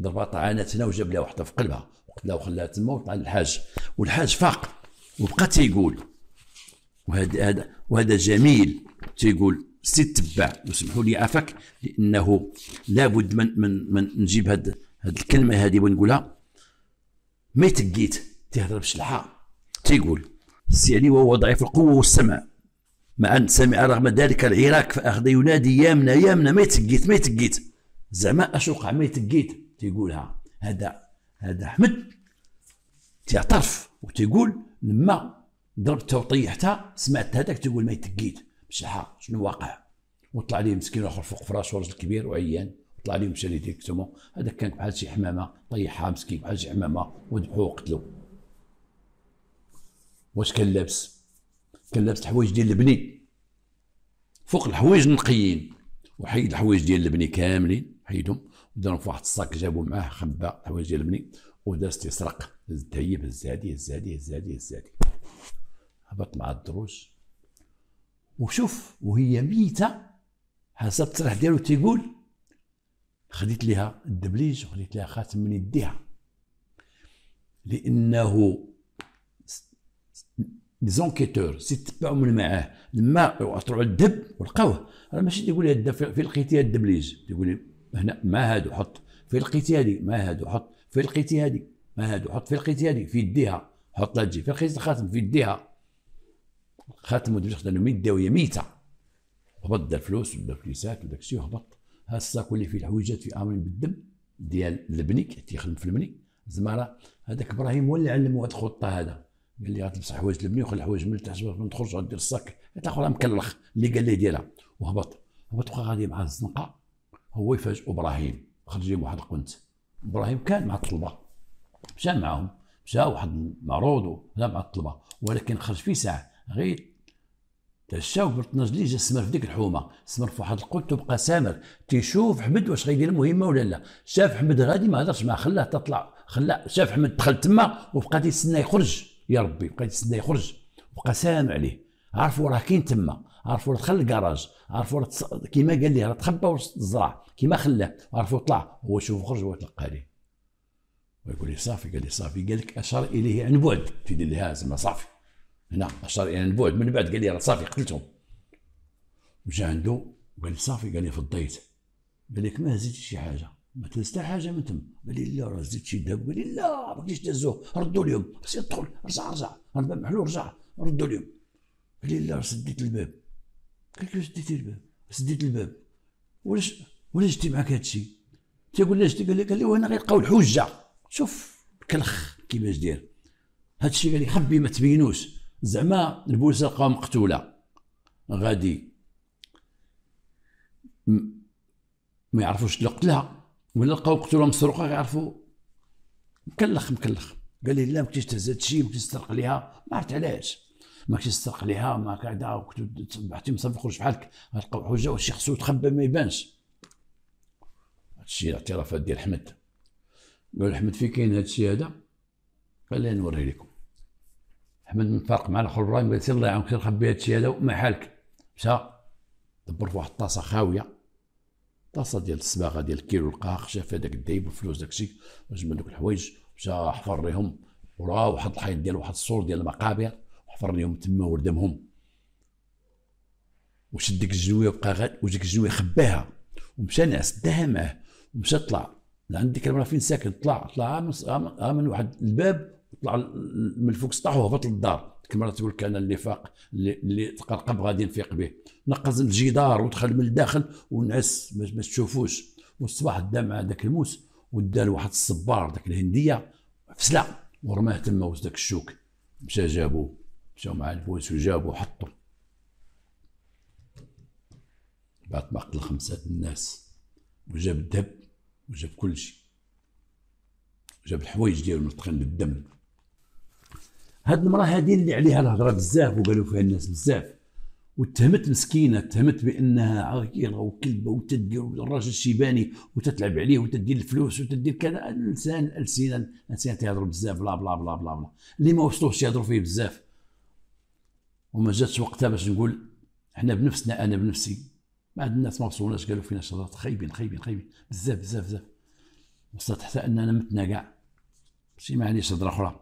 ضربها طعنات هنا وجاب لها وحده في قلبها وقتلها وخلاها تما وطعن الحاج والحاج فاق وبقى تيقول وهذا وهذا جميل تيقول سيد تباع وسمحوا لي افك لانه لابد من من, من نجيب هاد هاد الكلمه هذه ونقولها ما تقيت تهضر بشلحه تيقول السي علي وهو ضعيف القوه والسمع مع ان سمع رغم ذلك العراق فاخذ ينادي يا منا ما تقيت ما تقيت زعما اش وقع ما تقيت تيقولها هذا هذا احمد تيعترف وتيقول لما ضربتها وطيحتها سمعت هذاك تقول ما تقيت بصحه شنو واقع وطلع ليه مسكين اخر فوق فراسه راجل كبير وعيان طلع ليه مشى ليه ديكتومون هذاك كان بحال شي حمامه طيحها مسكين بحال شي حمامه وذبحوه وقتلوه واش كان لابس كان لابس الحوايج ديال البني فوق الحوايج النقيين وحيد الحوايج ديال البني كاملين حيدهم ودارهم في واحد الصاك جابوا معاه خبا الحوايج ديال البني وداز تيسرق هز التهيب هز هادي هز هادي هز هادي هز هادي هبط مع الدروج وشوف وهي ميته حسب الطرح ديالو تيقول خديت لها الدبليج وخديت لها خاتم من يديها لانه زونكيتور تتبعوا من معاه لما عثروا على الدب ولقاوه راه ماشي تيقول لي في لقيتي الدبليج تيقول لي هنا ما هادو حط في لقيتي هادي ما هادو حط في لقيتي هادي ما هادو حط في لقيتي هادي في يديها حط لها تجي في لقيتي الخاتم في يديها خاتم النبي صلى الله عليه ميته هبط الفلوس ودا الفليسات وداك الشيء هبط ها الساكو اللي فيه الحويجات في امر بالدم ديال البني تيخدم في البني زعما راه هذاك ابراهيم هو اللي علمو هاد الخطه هذا قال لي غتلبس حوايج البني وخلي الحوايج من تحت ما تخرجش غدير الساك الاخر مكلخ اللي قال لي ديرها وهبط هبط بقى غادي مع الزنقه هو يفاجئ ابراهيم خرج يجيب واحد القنت ابراهيم كان مع الطلبه مشى معاهم مشى واحد معروض ولا مع الطلبه ولكن خرج في ساعه غير تشاو بالطناج اللي جا سمر في ديك الحومه سمر في واحد القوت وبقى سامر تيشوف حمد واش غيدير المهمه ولا لا شاف حمد غادي ما هضرش معاه خلاه تطلع خلاه شاف حمد دخل تما وبقى تيستنى يخرج يا ربي بقى تيستنى يخرج بقى سامع عليه عرفوا راه كاين تما عرفوا دخل الكراج عرفوا تص... كيما قال ليه راه تخبى وسط الزرع كيما خلاه عرفوا طلع هو شوف خرج هو تلقى ليه ويقول لي صافي قال لي صافي قال لك اشار اليه عن بعد تيدير لها زعما صافي هنا اشار الى البعد بعد من بعد قال لي راه صافي قتلتهم مشى عنده قال لي صافي قال لي فضيت قال لك ما هزيت شي حاجه ما تهز حاجه من تم قال لي لا راه زدت شي ذهب قال لي لا ما كنتش دازوه ردوا اليوم سير دخل رجع رجع الباب محلول رجع ردوا اليوم قال لي لا سديت الباب قال لك سديت الباب سديت الباب ولاش ولاش جبتي معاك هذا الشيء تيقول لي قال لي قال لي وانا غيلقاو الحجه شوف كلخ كيفاش داير هذا الشيء قال لي خبي ما تبينوش زعما البوسقة مقتوله غادي ما يعرفوش اللي قتلها ولا لقاو قتلوها مسروقه يعرفوا مكلخ مكلخ قال لي لا ما كنتيش تهز هادشي ما تسرق ليها ما عرفت علاش ما كنتيش تسرق ليها ما قاعده وكنت مصفق خرج بحالك غتلقاو حوجة وشي خصو يتخبى ما يبانش هادشي الاعترافات ديال احمد قال احمد فين كاين هادشي هذا قال لي نوريه لكم احمد متفرق مع الاخر ابراهيم قالت الله يعاونك خبي هذا الشيء هذا وما حالك مشى دبر في واحد الطاسه خاويه طاسه ديال الصباغه ديال الكيلو القاق شاف هذاك الدايب والفلوس داك الشيء جمع دوك الحوايج مشى حفر ليهم وراه واحد الحيط ديال واحد السور ديال المقابر حفر ليهم تما وردمهم وشد ديك الجويه وبقى غاد وديك الجويه خباها ومشى نعس داها معاه ومشى طلع لعند ديك المراه فين ساكن طلع طلع آه، آه، آه، من واحد الباب طلع من الفوق سطح وهبط للدار كما تقول كان النفاق اللي, اللي تقرقب غادي نفيق به نقز الجدار ودخل من الداخل ونعس ما تشوفوش والصباح مع داك الموس ودار واحد الصبار داك الهنديه فسلا ورماه تما وسط ذاك الشوك مشى جابو مشاو مع البوليس وجابو وحطو بعد ما قتل خمسة الناس وجاب الذهب وجاب كل شيء جاب الحوايج ديالو ملطخين بالدم هاد المراه هادي اللي عليها الهضره بزاف وقالوا فيها الناس بزاف واتهمت مسكينه اتهمت بانها عاقله وكلبه وتدير الراجل الشيباني وتتلعب عليه وتدير الفلوس وتدير كذا الانسان السنه الانسان تيهضر بزاف بلا بلا بلا بلا بلا اللي ما وصلوش يهضروا فيه بزاف وما جاتش وقتها باش نقول احنا بنفسنا انا بنفسي ما عند الناس ما وصلوناش قالوا فينا شرط خايبين خايبين خايبين بزاف بزاف بزاف وصلت حتى اننا متنا كاع ماشي ما عنديش هضره اخرى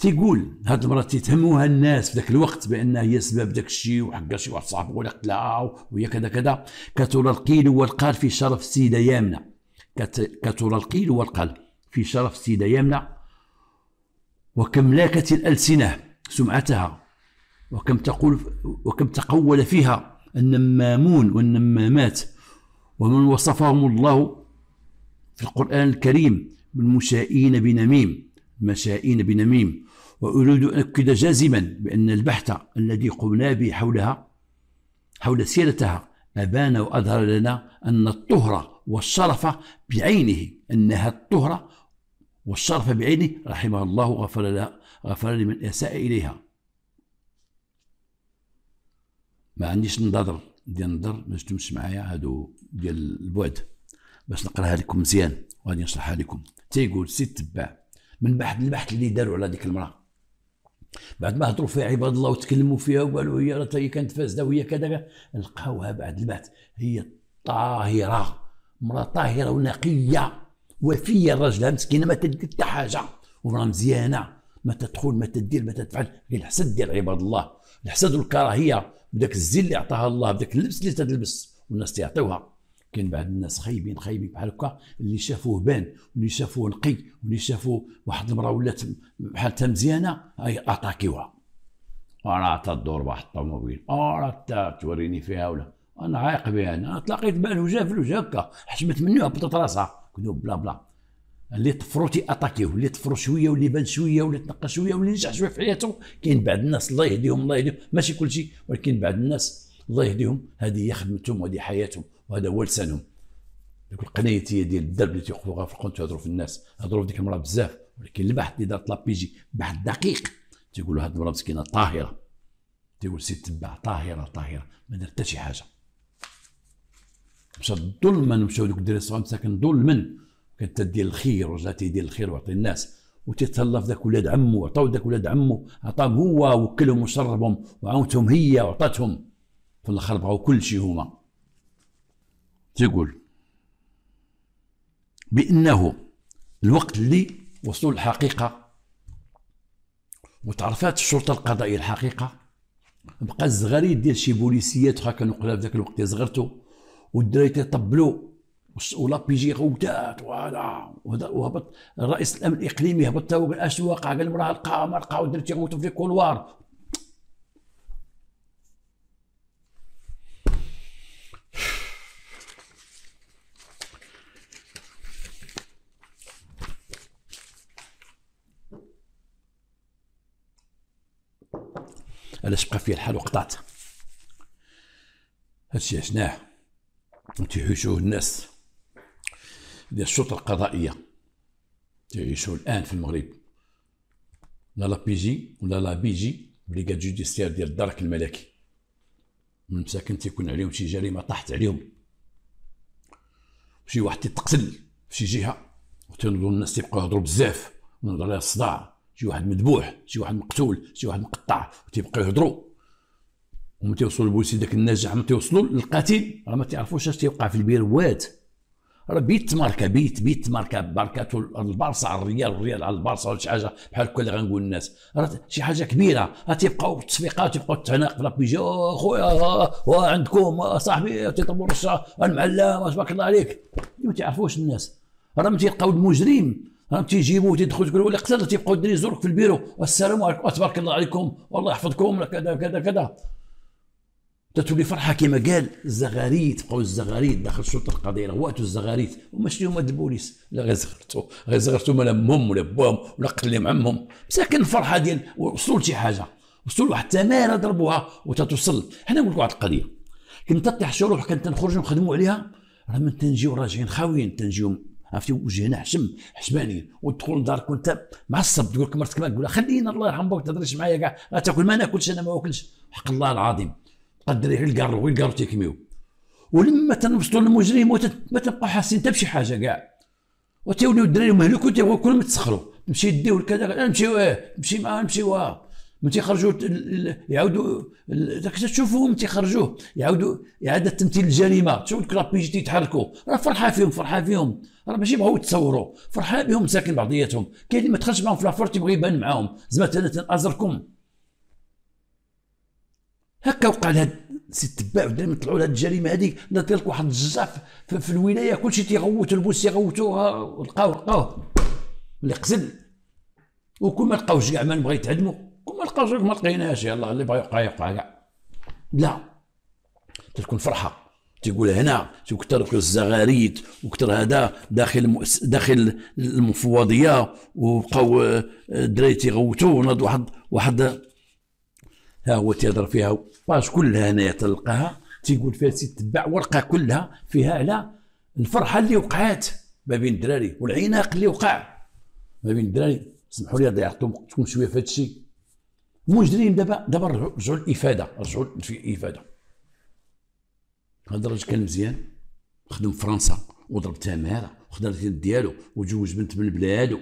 تيقول هاد المراه تيتهموها الناس في ذاك الوقت بان هي سبب داك الشيء وحق شي واحد صاحبه ولا قتلها وهي كذا كذا كثر القيل والقال في شرف السيده يامنه كثر القيل والقال في شرف السيده يامنه وكم لاكت الالسنه سمعتها وكم تقول وكم تقول فيها النمامون والنمامات ومن وصفهم الله في القران الكريم بالمشائين بنميم مشائين بنميم وأريد أن أؤكد جازما بأن البحث الذي قمنا به حولها حول سيرتها أبان وأظهر لنا أن الطهرة والشرف بعينه أنها الطهرة والشرف بعينه رحمه الله غفر لها غفر لمن أساء إليها ما عنديش نظر ديال النظر ما شفتوش معايا هادو ديال البعد باش نقراها لكم مزيان وغادي نشرحها لكم تيقول سي تبع من بعد البحث اللي داروا على ديك المراه بعد ما هضروا فيها عباد الله وتكلموا فيها وقالوا هي راه هي كانت فاسده وهي كذا لقاوها بعد البعث هي طاهره امراه طاهره ونقيه وفيه لراجلها مسكينه ما تدي حتى حاجه وراه مزيانه ما تدخل ما تدير ما تفعل الحسد ديال عباد الله الحسد والكراهيه بداك الزين اللي عطاها الله بداك اللبس اللي تلبس والناس تيعطيوها كاين بعض الناس خايبين خايبين بحال هكا اللي شافوه بان واللي شافوه نقي واللي شافوه واحد المراه ولات بحال مزيانه اي اتاكيوها انا تدور الدور واحد الطوموبيل اه توريني فيها ولا انا عايق بها انا تلاقيت بان وجه في الوجه هكا حشمت منه هبطت راسها كذوب بلا بلا اللي طفرو اتاكيو اللي طفرو شويه واللي بان شويه واللي تنقى شويه واللي نجح شويه في حياته كاين بعض الناس الله يهديهم الله يهديهم ماشي كلشي ولكن بعض الناس الله يهديهم هذه هي خدمتهم وهذه حياتهم وهذا هو لسانهم ذوك القنايتيه ديال الدرب اللي تيوقفوا في القنت تيهضروا في الناس هضروا في ديك المراه بزاف ولكن البحث اللي دارت لابيجي بحث دقيق تيقولوا هذه المراه مسكينه طاهره تيقول سي تبع طاهره طاهره ما دارت حتى شي حاجه مشى ظلما مشاو ذوك الدراري الصغار مساكن ظلما كانت تدير الخير ورجع يدير الخير ويعطي الناس وتتهلا في ذاك ولاد عمو عطاو ذاك ولاد عمو عطاهم هو وكلهم وشربهم وعاونتهم هي وعطاتهم في الاخر بغاو كل شيء هما تيقول بانه الوقت اللي وصلوا للحقيقه وتعرفات الشرطه القضائيه الحقيقه بقى الزغاريد ديال شي بوليسيات هكا كانوا في ذاك الوقت زغرتو والدراري تيطبلوا ولا بي جي غوتات وهذا وهبط الرئيس الامن الاقليمي هبط تا هو قال اش واقع قال المراه القى ما لقاو الدراري تيغوتوا في الكولوار علاش بقى فيا الحال وقطعت هادشي عشناه تيعيشوه الناس ديال الشرطه القضائيه تعيشوا الان في المغرب لا لا جي ولا لا جي بريغاد جوديسيير ديال الدرك الملكي من مساكن تيكون عليهم شي جريمه طاحت عليهم شي واحد تيتقتل في شي جهه وتنظر الناس تيبقاو يهضروا بزاف ونهضر عليها الصداع شي واحد مذبوح شي واحد مقتول شي واحد مقطع تيبقى يهضروا ومن تيوصلوا البوليس داك النجاح من تيوصلوا للقاتل راه ما تيعرفوش اش تيوقع في البيروات راه بيت ماركه بيت بيت ماركه باركاتو البارصا على الريال والريال على البارصا ولا شي حاجه بحال هكا اللي غنقول للناس راه شي حاجه كبيره راه تيبقاو التصفيقات تيبقاو التعناق في لابيجي خويا عندكم صاحبي تيطلبوا الرشه المعلم تبارك الله عليك ما تيعرفوش الناس راه ما تيلقاو المجرم تيجيبوه تيدخل تقول ولا قتل تيبقوا الدري يزورك في البيرو السلام عليكم تبارك الله عليكم والله يحفظكم كذا كذا كذا تتولي فرحه كما قال الزغاريت بقاو الزغاريت داخل الشرطه القضيه رواتو الزغاريت وماشي هما البوليس لا غير زغرتو غير زغرتو مال امهم ولا باهم ولا قتل لهم عمهم مساكن الفرحه ديال وصلوا لشي حاجه وصلوا واحد التماره ضربوها وتتوصل حنا نقول لكم واحد القضيه كنت تطيح شروح كنت نخرجوا نخدموا عليها راه من تنجيو راجعين خاويين تنجيو عرفتي وجهنا حشم حشمانين وتدخل لدارك وانت معصب تقول لك مرتك ما تقول خلينا الله يرحم باك تهضريش معايا كاع تاكل ما ناكلش انا ما واكلش حق الله العظيم قدري غير الكارو غير الكارو تيكميو ولما تنبسطوا المجرم ما تبقى حاسين حتى بشي حاجه كاع وتيوليو الدراري مهلوك وتيبغوا كلهم يتسخروا تمشي يديو كذا نمشيو اه نمشي معاه نمشيو اه من تيخرجوا يعاودوا تشوفوهم تيخرجوه يعاودوا اعاده تمثيل الجريمه تشوف لابيج تيتحركوا راه فرحه فيهم فرحه فيهم راه ماشي بغاو يتصوروا فرحه بهم ساكن بعضياتهم كاين اللي ما دخلش معاهم في لافور تيبغي يبان معاهم زعما انا ازركم هكا وقع لهاد سي تباع ودائما طلعوا لهاد الجريمه هذيك لك واحد الجزع في, في الولايه كلشي تيغوت البوس يغوتوها لقاوه لقاوه اللي قتل وكل ما لقاوش كاع ما بغا يتعدموا وما لقاوش ما لقيناش يلا اللي بغى يوقع يوقع كاع لا تكون فرحه تيقول هنا تكثر الزغاريت وكثر هذا داخل داخل المفوضيه وبقاو الدراري آه، تيغوتوا وناض واحد واحد ها هو تيهضر فيها باش كلها هنايا تلقاها تيقول فيها تتبع ورقه كلها فيها على الفرحه اللي وقعات ما بين الدراري والعناق اللي وقع ما بين الدراري سمحوا لي هذا تكون شويه في هذا الشيء مش دريهم دابا دابا رجعوا للافاده رجعوا في الافاده هذا الراجل كان مزيان خدم في فرنسا وضرب تماره وخد الرجال ديالو وجوج بنت من بلادو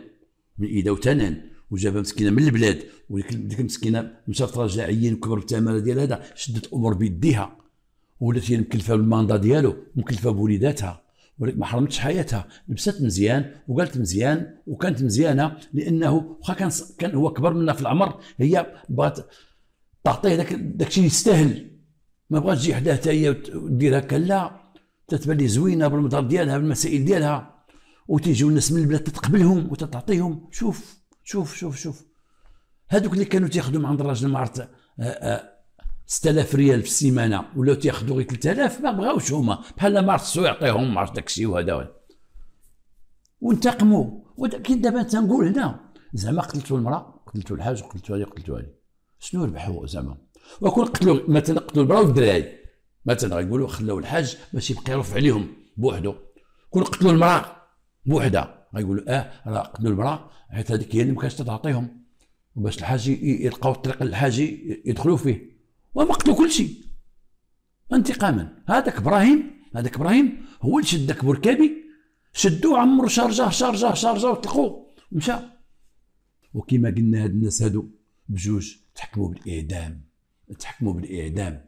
من ايدا وتنان وجابها مسكينه من البلاد وديك المسكينه مشات راجع عين وكبر بالتماره ديال هذا شدت الامور بيديها ولات هي مكلفه بالماندا ديالو مكلفه بوليداتها ولكن ما حرمتش حياتها لبست مزيان وقالت مزيان وكانت مزيانه لانه واخا كان كان هو كبر منها في العمر هي بغات تعطيه داك داكشي يستاهل ما بغاش تجي حداه حتى هي ودير هكا لا تتبان لي زوينه بالمظهر ديالها بالمسائل ديالها وتيجيو الناس من البلاد تتقبلهم وتتعطيهم شوف شوف شوف شوف هذوك اللي كانوا تيخدموا عند الراجل مع 6000 ريال في السيمانه ولاو تياخذوا غير 3000 ما بغاوش هما بحال ما رسو يعطيهم ما عرفت داكشي وهذا وانتقموا ولكن دابا تنقول هنا زعما قتلتوا المراه قتلتوا الحاج قتلتوا هذه قتلتوا هذه شنو ربحوا زعما وكون قتلوا مثلا قتلوا المراه والدراري مثلا غيقولوا خلاو الحاج باش يبقى يرفع عليهم بوحدو كون قتلوا المراه بوحدها غيقولوا اه راه قتلوا المراه حيت هذيك هي اللي ما كانتش تعطيهم وباش الحاج يلقاو الطريق للحاج يدخلوا فيه وقتلوا كل شيء انتقاما هذاك ابراهيم هذاك ابراهيم هو اللي شد داك بركابي شدوه عمرو شارجاه شارجاه شارجاه وطلقوه ومشى وكما قلنا هاد الناس هادو بجوج تحكموا بالاعدام تحكموا بالاعدام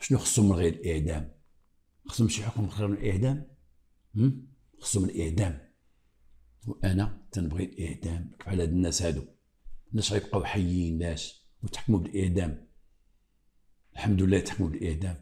شنو خصهم من غير الاعدام خصهم شي حكم خير من الاعدام خصهم الاعدام وانا تنبغي الاعدام بحال هاد الناس هادو علاش غيبقاو حيين لاش وتحكموا بالاعدام الحمد لله تحمل الاعدام